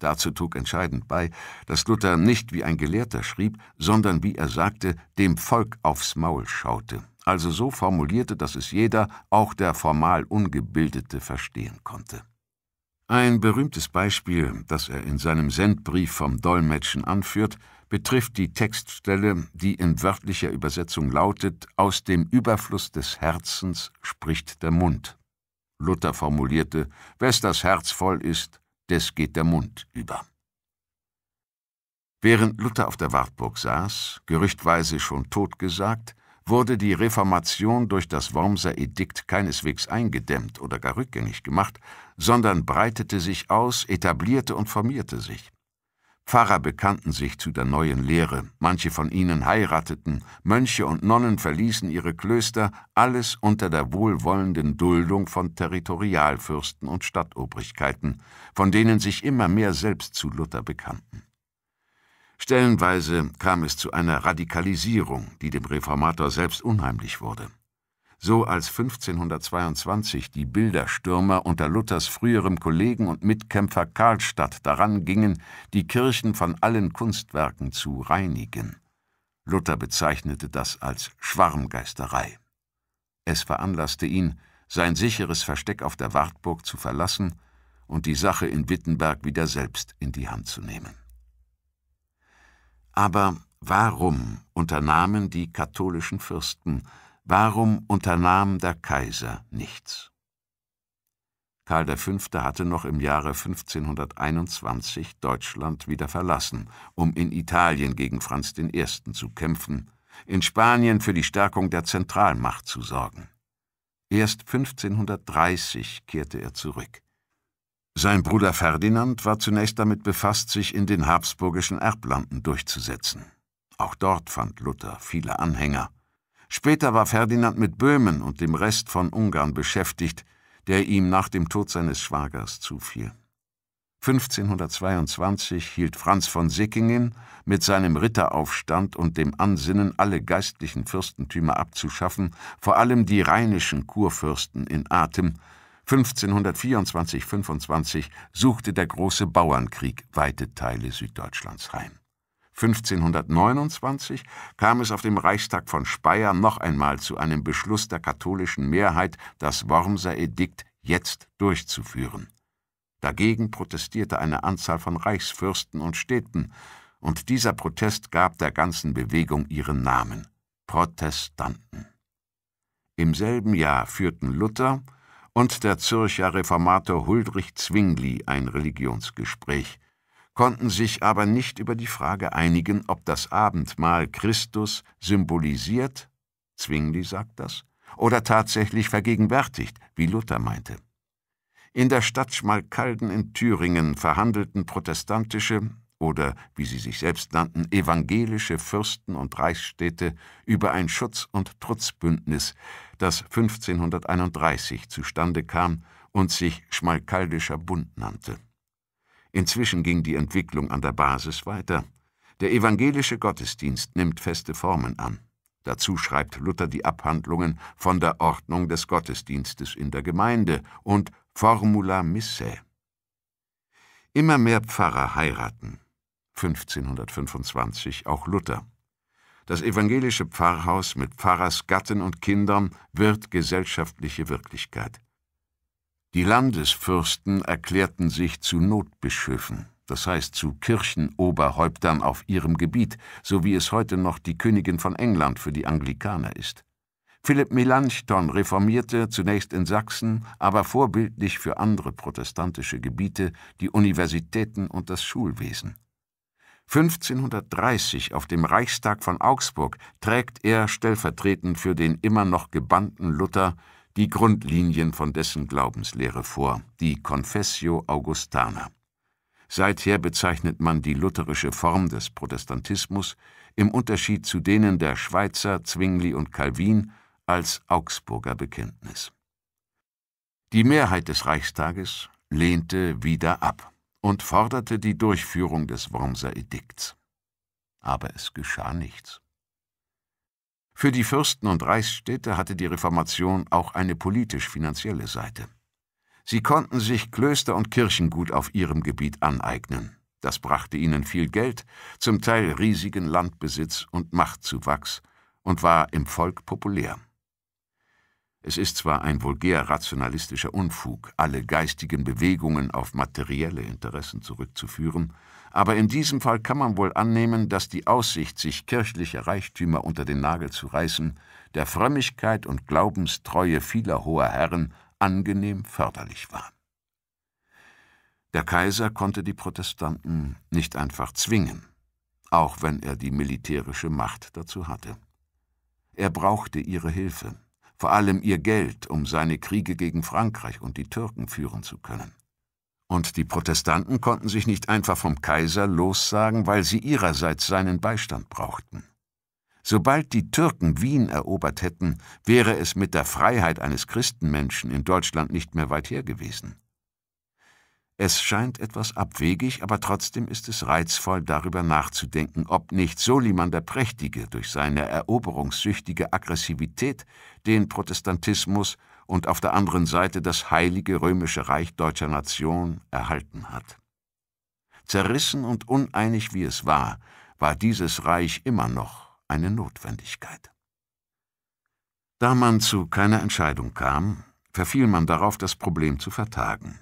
Dazu trug entscheidend bei, dass Luther nicht wie ein Gelehrter schrieb, sondern wie er sagte, dem Volk aufs Maul schaute, also so formulierte, dass es jeder, auch der formal Ungebildete, verstehen konnte. Ein berühmtes Beispiel, das er in seinem Sendbrief vom Dolmetschen anführt, betrifft die Textstelle, die in wörtlicher Übersetzung lautet: Aus dem Überfluss des Herzens spricht der Mund. Luther formulierte: Wes das Herz voll ist, des geht der Mund über. Während Luther auf der Wartburg saß, gerüchtweise schon totgesagt, wurde die Reformation durch das Wormser Edikt keineswegs eingedämmt oder gar rückgängig gemacht, sondern breitete sich aus, etablierte und formierte sich. Pfarrer bekannten sich zu der neuen Lehre, manche von ihnen heirateten, Mönche und Nonnen verließen ihre Klöster, alles unter der wohlwollenden Duldung von Territorialfürsten und Stadtobrigkeiten, von denen sich immer mehr selbst zu Luther bekannten. Stellenweise kam es zu einer Radikalisierung, die dem Reformator selbst unheimlich wurde so als 1522 die Bilderstürmer unter Luthers früherem Kollegen und Mitkämpfer Karlstadt daran gingen, die Kirchen von allen Kunstwerken zu reinigen. Luther bezeichnete das als Schwarmgeisterei. Es veranlasste ihn, sein sicheres Versteck auf der Wartburg zu verlassen und die Sache in Wittenberg wieder selbst in die Hand zu nehmen. Aber warum unternahmen die katholischen Fürsten Warum unternahm der Kaiser nichts? Karl V. hatte noch im Jahre 1521 Deutschland wieder verlassen, um in Italien gegen Franz I. zu kämpfen, in Spanien für die Stärkung der Zentralmacht zu sorgen. Erst 1530 kehrte er zurück. Sein Bruder Ferdinand war zunächst damit befasst, sich in den habsburgischen Erblanden durchzusetzen. Auch dort fand Luther viele Anhänger. Später war Ferdinand mit Böhmen und dem Rest von Ungarn beschäftigt, der ihm nach dem Tod seines Schwagers zufiel. 1522 hielt Franz von Sickingen mit seinem Ritteraufstand und dem Ansinnen, alle geistlichen Fürstentümer abzuschaffen, vor allem die rheinischen Kurfürsten in Atem. 1524-25 suchte der große Bauernkrieg weite Teile Süddeutschlands heim. 1529 kam es auf dem Reichstag von Speyer noch einmal zu einem Beschluss der katholischen Mehrheit, das Wormser Edikt jetzt durchzuführen. Dagegen protestierte eine Anzahl von Reichsfürsten und Städten, und dieser Protest gab der ganzen Bewegung ihren Namen Protestanten. Im selben Jahr führten Luther und der Zürcher Reformator Huldrych Zwingli ein Religionsgespräch, konnten sich aber nicht über die Frage einigen, ob das Abendmahl Christus symbolisiert, Zwingli sagt das, oder tatsächlich vergegenwärtigt, wie Luther meinte. In der Stadt Schmalkalden in Thüringen verhandelten protestantische oder, wie sie sich selbst nannten, evangelische Fürsten und Reichsstädte über ein Schutz- und Trutzbündnis, das 1531 zustande kam und sich Schmalkaldischer Bund nannte. Inzwischen ging die Entwicklung an der Basis weiter. Der evangelische Gottesdienst nimmt feste Formen an. Dazu schreibt Luther die Abhandlungen von der Ordnung des Gottesdienstes in der Gemeinde und Formula Missae. Immer mehr Pfarrer heiraten. 1525 auch Luther. Das evangelische Pfarrhaus mit Pfarrersgatten und Kindern wird gesellschaftliche Wirklichkeit. Die Landesfürsten erklärten sich zu Notbischöfen, das heißt zu Kirchenoberhäuptern auf ihrem Gebiet, so wie es heute noch die Königin von England für die Anglikaner ist. Philipp Melanchthon reformierte zunächst in Sachsen, aber vorbildlich für andere protestantische Gebiete die Universitäten und das Schulwesen. 1530 auf dem Reichstag von Augsburg trägt er stellvertretend für den immer noch gebannten Luther die Grundlinien von dessen Glaubenslehre vor, die Confessio Augustana. Seither bezeichnet man die lutherische Form des Protestantismus im Unterschied zu denen der Schweizer, Zwingli und Calvin als Augsburger Bekenntnis. Die Mehrheit des Reichstages lehnte wieder ab und forderte die Durchführung des Wormser Edikts. Aber es geschah nichts. Für die Fürsten und Reichsstädte hatte die Reformation auch eine politisch-finanzielle Seite. Sie konnten sich Klöster und Kirchengut auf ihrem Gebiet aneignen. Das brachte ihnen viel Geld, zum Teil riesigen Landbesitz und Machtzuwachs und war im Volk populär. Es ist zwar ein vulgär rationalistischer Unfug, alle geistigen Bewegungen auf materielle Interessen zurückzuführen, aber in diesem Fall kann man wohl annehmen, dass die Aussicht, sich kirchliche Reichtümer unter den Nagel zu reißen, der Frömmigkeit und Glaubenstreue vieler hoher Herren angenehm förderlich war. Der Kaiser konnte die Protestanten nicht einfach zwingen, auch wenn er die militärische Macht dazu hatte. Er brauchte ihre Hilfe, vor allem ihr Geld, um seine Kriege gegen Frankreich und die Türken führen zu können. Und die Protestanten konnten sich nicht einfach vom Kaiser lossagen, weil sie ihrerseits seinen Beistand brauchten. Sobald die Türken Wien erobert hätten, wäre es mit der Freiheit eines Christenmenschen in Deutschland nicht mehr weit her gewesen. Es scheint etwas abwegig, aber trotzdem ist es reizvoll, darüber nachzudenken, ob nicht Soliman der Prächtige durch seine eroberungssüchtige Aggressivität den Protestantismus und auf der anderen Seite das heilige römische Reich deutscher Nation erhalten hat. Zerrissen und uneinig wie es war, war dieses Reich immer noch eine Notwendigkeit. Da man zu keiner Entscheidung kam, verfiel man darauf, das Problem zu vertagen.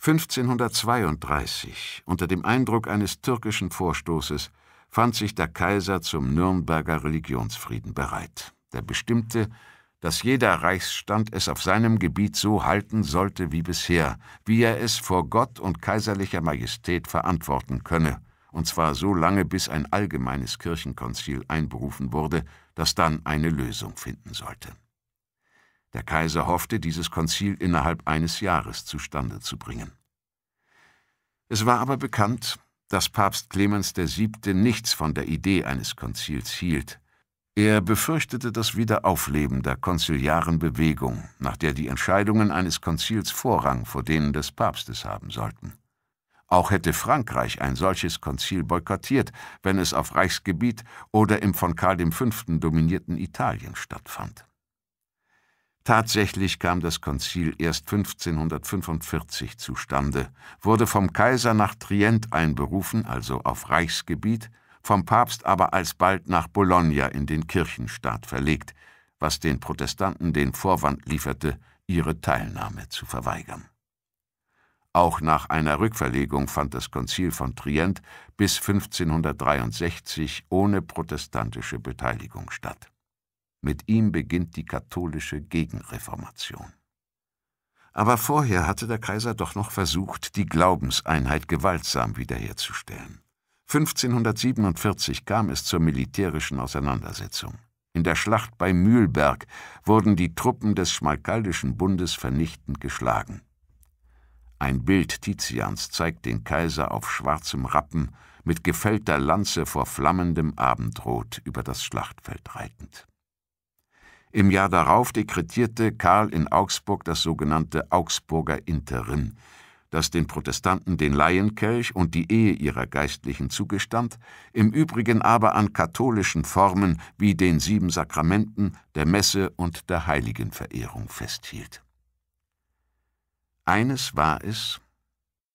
1532, unter dem Eindruck eines türkischen Vorstoßes, fand sich der Kaiser zum Nürnberger Religionsfrieden bereit. Der bestimmte, dass jeder Reichsstand es auf seinem Gebiet so halten sollte wie bisher, wie er es vor Gott und kaiserlicher Majestät verantworten könne, und zwar so lange, bis ein allgemeines Kirchenkonzil einberufen wurde, das dann eine Lösung finden sollte. Der Kaiser hoffte, dieses Konzil innerhalb eines Jahres zustande zu bringen. Es war aber bekannt, dass Papst Clemens VII. nichts von der Idee eines Konzils hielt, er befürchtete das Wiederaufleben der konziliaren Bewegung, nach der die Entscheidungen eines Konzils Vorrang vor denen des Papstes haben sollten. Auch hätte Frankreich ein solches Konzil boykottiert, wenn es auf Reichsgebiet oder im von Karl V. dominierten Italien stattfand. Tatsächlich kam das Konzil erst 1545 zustande, wurde vom Kaiser nach Trient einberufen, also auf Reichsgebiet, vom Papst aber alsbald nach Bologna in den Kirchenstaat verlegt, was den Protestanten den Vorwand lieferte, ihre Teilnahme zu verweigern. Auch nach einer Rückverlegung fand das Konzil von Trient bis 1563 ohne protestantische Beteiligung statt. Mit ihm beginnt die katholische Gegenreformation. Aber vorher hatte der Kaiser doch noch versucht, die Glaubenseinheit gewaltsam wiederherzustellen. 1547 kam es zur militärischen Auseinandersetzung. In der Schlacht bei Mühlberg wurden die Truppen des Schmalkaldischen Bundes vernichtend geschlagen. Ein Bild Tizians zeigt den Kaiser auf schwarzem Rappen mit gefällter Lanze vor flammendem Abendrot über das Schlachtfeld reitend. Im Jahr darauf dekretierte Karl in Augsburg das sogenannte Augsburger Interim, das den Protestanten den Laienkelch und die Ehe ihrer Geistlichen zugestand, im Übrigen aber an katholischen Formen wie den sieben Sakramenten, der Messe und der Heiligenverehrung festhielt. Eines war es,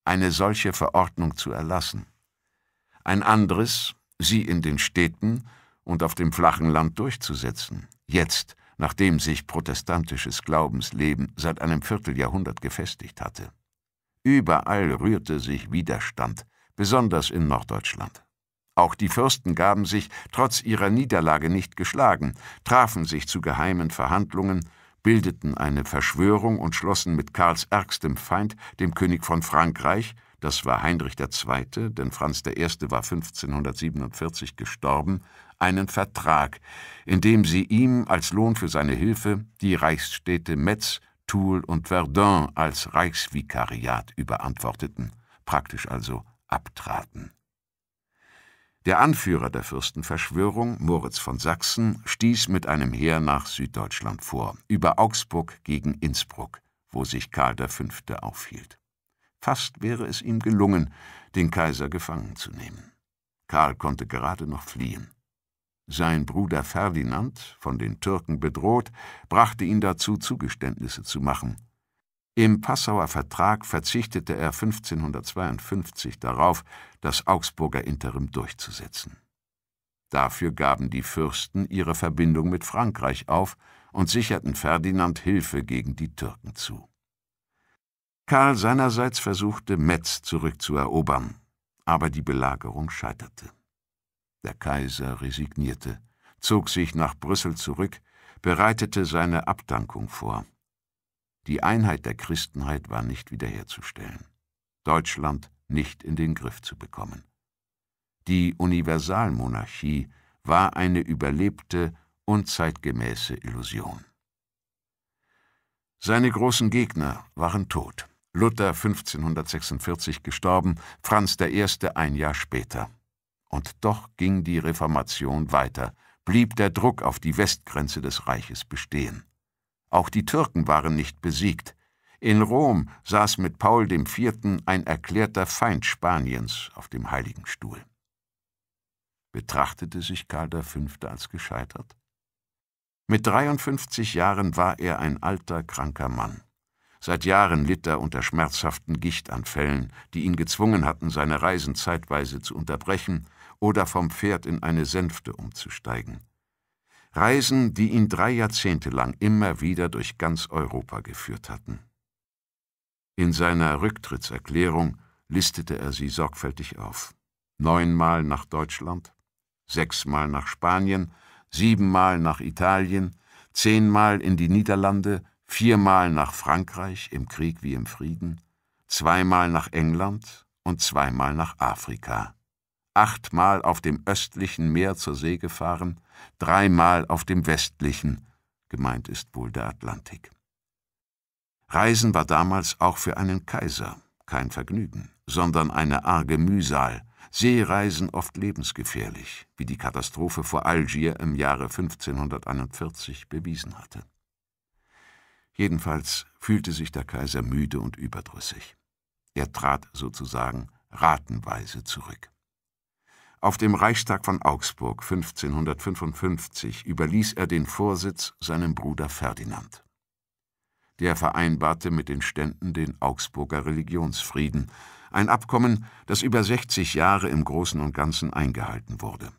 eine solche Verordnung zu erlassen, ein anderes, sie in den Städten und auf dem flachen Land durchzusetzen, jetzt, nachdem sich protestantisches Glaubensleben seit einem Vierteljahrhundert gefestigt hatte. Überall rührte sich Widerstand, besonders in Norddeutschland. Auch die Fürsten gaben sich, trotz ihrer Niederlage nicht geschlagen, trafen sich zu geheimen Verhandlungen, bildeten eine Verschwörung und schlossen mit Karls ärgstem Feind, dem König von Frankreich, das war Heinrich II., denn Franz I. war 1547 gestorben, einen Vertrag, in dem sie ihm als Lohn für seine Hilfe die Reichsstädte Metz, Toul und Verdun als Reichsvikariat überantworteten, praktisch also abtraten. Der Anführer der Fürstenverschwörung, Moritz von Sachsen, stieß mit einem Heer nach Süddeutschland vor, über Augsburg gegen Innsbruck, wo sich Karl V. aufhielt. Fast wäre es ihm gelungen, den Kaiser gefangen zu nehmen. Karl konnte gerade noch fliehen. Sein Bruder Ferdinand, von den Türken bedroht, brachte ihn dazu, Zugeständnisse zu machen. Im Passauer Vertrag verzichtete er 1552 darauf, das Augsburger Interim durchzusetzen. Dafür gaben die Fürsten ihre Verbindung mit Frankreich auf und sicherten Ferdinand Hilfe gegen die Türken zu. Karl seinerseits versuchte, Metz zurückzuerobern, aber die Belagerung scheiterte. Der Kaiser resignierte, zog sich nach Brüssel zurück, bereitete seine Abdankung vor. Die Einheit der Christenheit war nicht wiederherzustellen, Deutschland nicht in den Griff zu bekommen. Die Universalmonarchie war eine überlebte und zeitgemäße Illusion. Seine großen Gegner waren tot. Luther 1546 gestorben, Franz I. ein Jahr später. Und doch ging die Reformation weiter, blieb der Druck auf die Westgrenze des Reiches bestehen. Auch die Türken waren nicht besiegt. In Rom saß mit Paul IV. ein erklärter Feind Spaniens auf dem Heiligen Stuhl. Betrachtete sich Karl V. als gescheitert? Mit 53 Jahren war er ein alter, kranker Mann. Seit Jahren litt er unter schmerzhaften Gichtanfällen, die ihn gezwungen hatten, seine Reisen zeitweise zu unterbrechen oder vom Pferd in eine Sänfte umzusteigen. Reisen, die ihn drei Jahrzehnte lang immer wieder durch ganz Europa geführt hatten. In seiner Rücktrittserklärung listete er sie sorgfältig auf. Neunmal nach Deutschland, sechsmal nach Spanien, siebenmal nach Italien, zehnmal in die Niederlande, viermal nach Frankreich, im Krieg wie im Frieden, zweimal nach England und zweimal nach Afrika achtmal auf dem östlichen Meer zur See gefahren, dreimal auf dem westlichen, gemeint ist wohl der Atlantik. Reisen war damals auch für einen Kaiser kein Vergnügen, sondern eine arge Mühsal, Seereisen oft lebensgefährlich, wie die Katastrophe vor Algier im Jahre 1541 bewiesen hatte. Jedenfalls fühlte sich der Kaiser müde und überdrüssig. Er trat sozusagen ratenweise zurück. Auf dem Reichstag von Augsburg 1555 überließ er den Vorsitz seinem Bruder Ferdinand. Der vereinbarte mit den Ständen den Augsburger Religionsfrieden, ein Abkommen, das über 60 Jahre im Großen und Ganzen eingehalten wurde.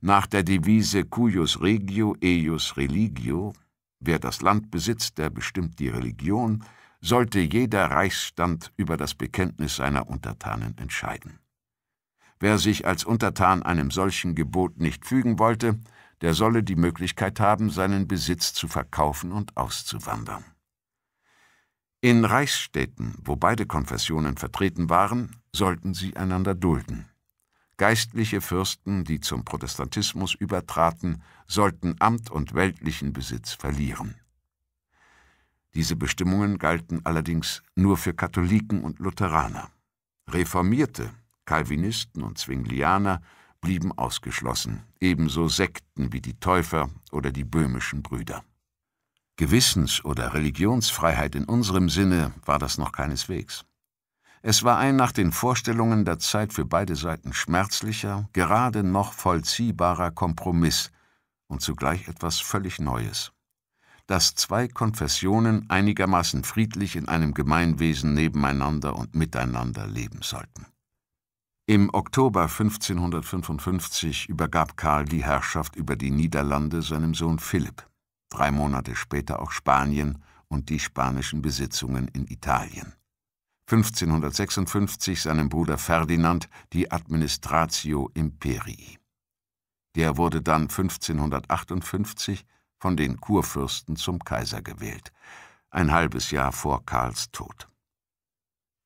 Nach der Devise Cuius regio, eius religio, wer das Land besitzt, der bestimmt die Religion, sollte jeder Reichsstand über das Bekenntnis seiner Untertanen entscheiden. Wer sich als Untertan einem solchen Gebot nicht fügen wollte, der solle die Möglichkeit haben, seinen Besitz zu verkaufen und auszuwandern. In Reichsstädten, wo beide Konfessionen vertreten waren, sollten sie einander dulden. Geistliche Fürsten, die zum Protestantismus übertraten, sollten Amt und weltlichen Besitz verlieren. Diese Bestimmungen galten allerdings nur für Katholiken und Lutheraner. Reformierte, Calvinisten und Zwinglianer blieben ausgeschlossen, ebenso Sekten wie die Täufer oder die böhmischen Brüder. Gewissens- oder Religionsfreiheit in unserem Sinne war das noch keineswegs. Es war ein nach den Vorstellungen der Zeit für beide Seiten schmerzlicher, gerade noch vollziehbarer Kompromiss und zugleich etwas völlig Neues. Dass zwei Konfessionen einigermaßen friedlich in einem Gemeinwesen nebeneinander und miteinander leben sollten. Im Oktober 1555 übergab Karl die Herrschaft über die Niederlande seinem Sohn Philipp, drei Monate später auch Spanien und die spanischen Besitzungen in Italien. 1556 seinem Bruder Ferdinand die Administratio Imperii. Der wurde dann 1558 von den Kurfürsten zum Kaiser gewählt, ein halbes Jahr vor Karls Tod.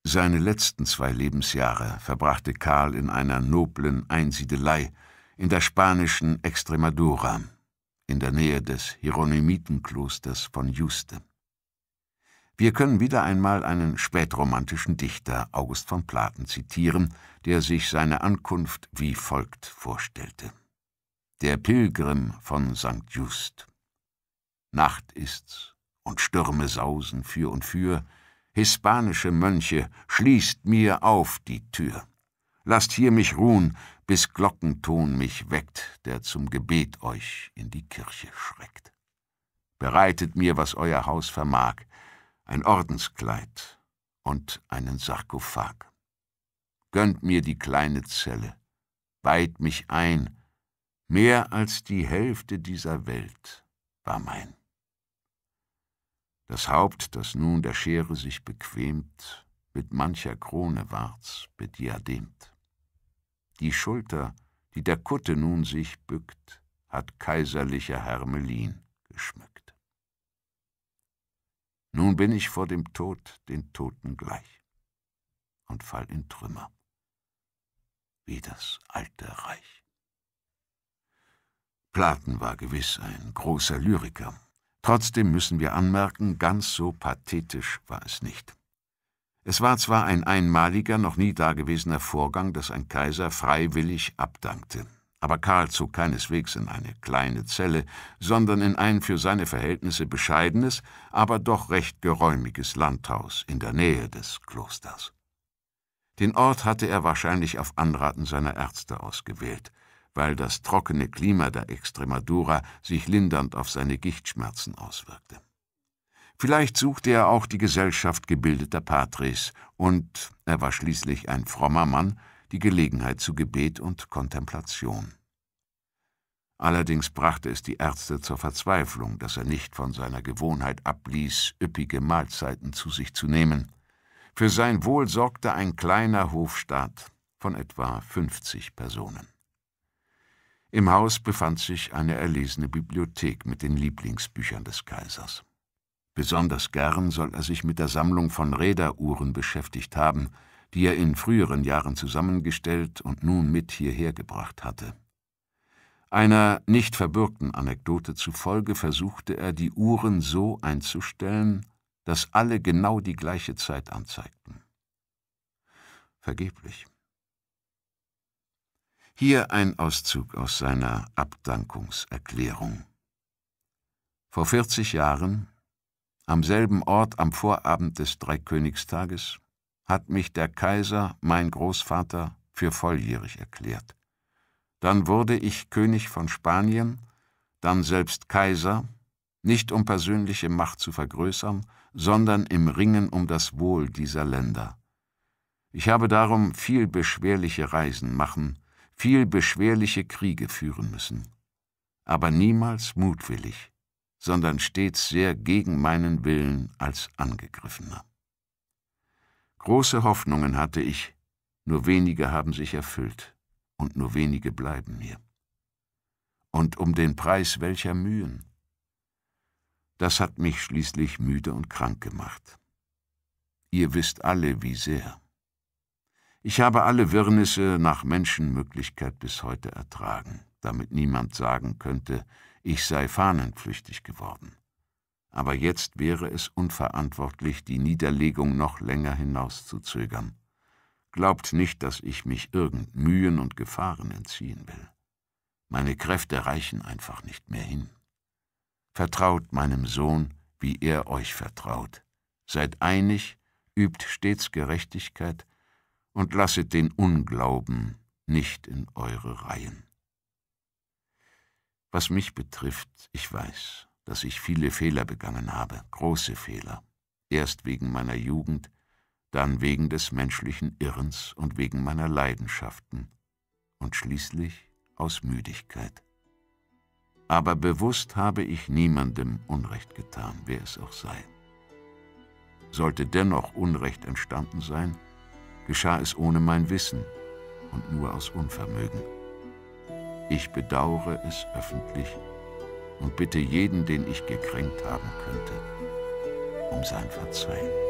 Seine letzten zwei Lebensjahre verbrachte Karl in einer noblen Einsiedelei in der spanischen Extremadura, in der Nähe des Hieronymitenklosters von Juste. Wir können wieder einmal einen spätromantischen Dichter August von Platen zitieren, der sich seine Ankunft wie folgt vorstellte. Der Pilgrim von St. Just. Nacht ist's und Stürme sausen für und für, Hispanische Mönche, schließt mir auf die Tür. Lasst hier mich ruhen, bis Glockenton mich weckt, der zum Gebet euch in die Kirche schreckt. Bereitet mir, was euer Haus vermag, ein Ordenskleid und einen Sarkophag. Gönnt mir die kleine Zelle, weiht mich ein, mehr als die Hälfte dieser Welt war mein. Das Haupt, das nun der Schere sich bequemt, mit mancher Krone ward's bediademt. Die Schulter, die der Kutte nun sich bückt, hat kaiserlicher Hermelin geschmückt. Nun bin ich vor dem Tod den Toten gleich und fall in Trümmer, wie das alte Reich. Platen war gewiss ein großer Lyriker, Trotzdem müssen wir anmerken, ganz so pathetisch war es nicht. Es war zwar ein einmaliger, noch nie dagewesener Vorgang, dass ein Kaiser freiwillig abdankte, aber Karl zog keineswegs in eine kleine Zelle, sondern in ein für seine Verhältnisse bescheidenes, aber doch recht geräumiges Landhaus in der Nähe des Klosters. Den Ort hatte er wahrscheinlich auf Anraten seiner Ärzte ausgewählt weil das trockene Klima der Extremadura sich lindernd auf seine Gichtschmerzen auswirkte. Vielleicht suchte er auch die Gesellschaft gebildeter Patres und, er war schließlich ein frommer Mann, die Gelegenheit zu Gebet und Kontemplation. Allerdings brachte es die Ärzte zur Verzweiflung, dass er nicht von seiner Gewohnheit abließ, üppige Mahlzeiten zu sich zu nehmen. Für sein Wohl sorgte ein kleiner Hofstaat von etwa 50 Personen. Im Haus befand sich eine erlesene Bibliothek mit den Lieblingsbüchern des Kaisers. Besonders gern soll er sich mit der Sammlung von Räderuhren beschäftigt haben, die er in früheren Jahren zusammengestellt und nun mit hierher gebracht hatte. Einer nicht verbürgten Anekdote zufolge versuchte er, die Uhren so einzustellen, dass alle genau die gleiche Zeit anzeigten. Vergeblich. Hier ein Auszug aus seiner Abdankungserklärung. Vor 40 Jahren, am selben Ort am Vorabend des Dreikönigstages, hat mich der Kaiser, mein Großvater, für volljährig erklärt. Dann wurde ich König von Spanien, dann selbst Kaiser, nicht um persönliche Macht zu vergrößern, sondern im Ringen um das Wohl dieser Länder. Ich habe darum viel beschwerliche Reisen machen, viel beschwerliche Kriege führen müssen, aber niemals mutwillig, sondern stets sehr gegen meinen Willen als Angegriffener. Große Hoffnungen hatte ich, nur wenige haben sich erfüllt, und nur wenige bleiben mir. Und um den Preis welcher Mühen? Das hat mich schließlich müde und krank gemacht. Ihr wisst alle, wie sehr. Ich habe alle Wirrnisse nach Menschenmöglichkeit bis heute ertragen, damit niemand sagen könnte, ich sei fahnenflüchtig geworden. Aber jetzt wäre es unverantwortlich, die Niederlegung noch länger hinauszuzögern. Glaubt nicht, dass ich mich irgend Mühen und Gefahren entziehen will. Meine Kräfte reichen einfach nicht mehr hin. Vertraut meinem Sohn, wie er euch vertraut. Seid einig, übt stets Gerechtigkeit, und lasset den Unglauben nicht in eure Reihen. Was mich betrifft, ich weiß, dass ich viele Fehler begangen habe, große Fehler, erst wegen meiner Jugend, dann wegen des menschlichen Irrens und wegen meiner Leidenschaften und schließlich aus Müdigkeit. Aber bewusst habe ich niemandem Unrecht getan, wer es auch sei. Sollte dennoch Unrecht entstanden sein, geschah es ohne mein Wissen und nur aus Unvermögen. Ich bedauere es öffentlich und bitte jeden, den ich gekränkt haben könnte, um sein Verzeihen.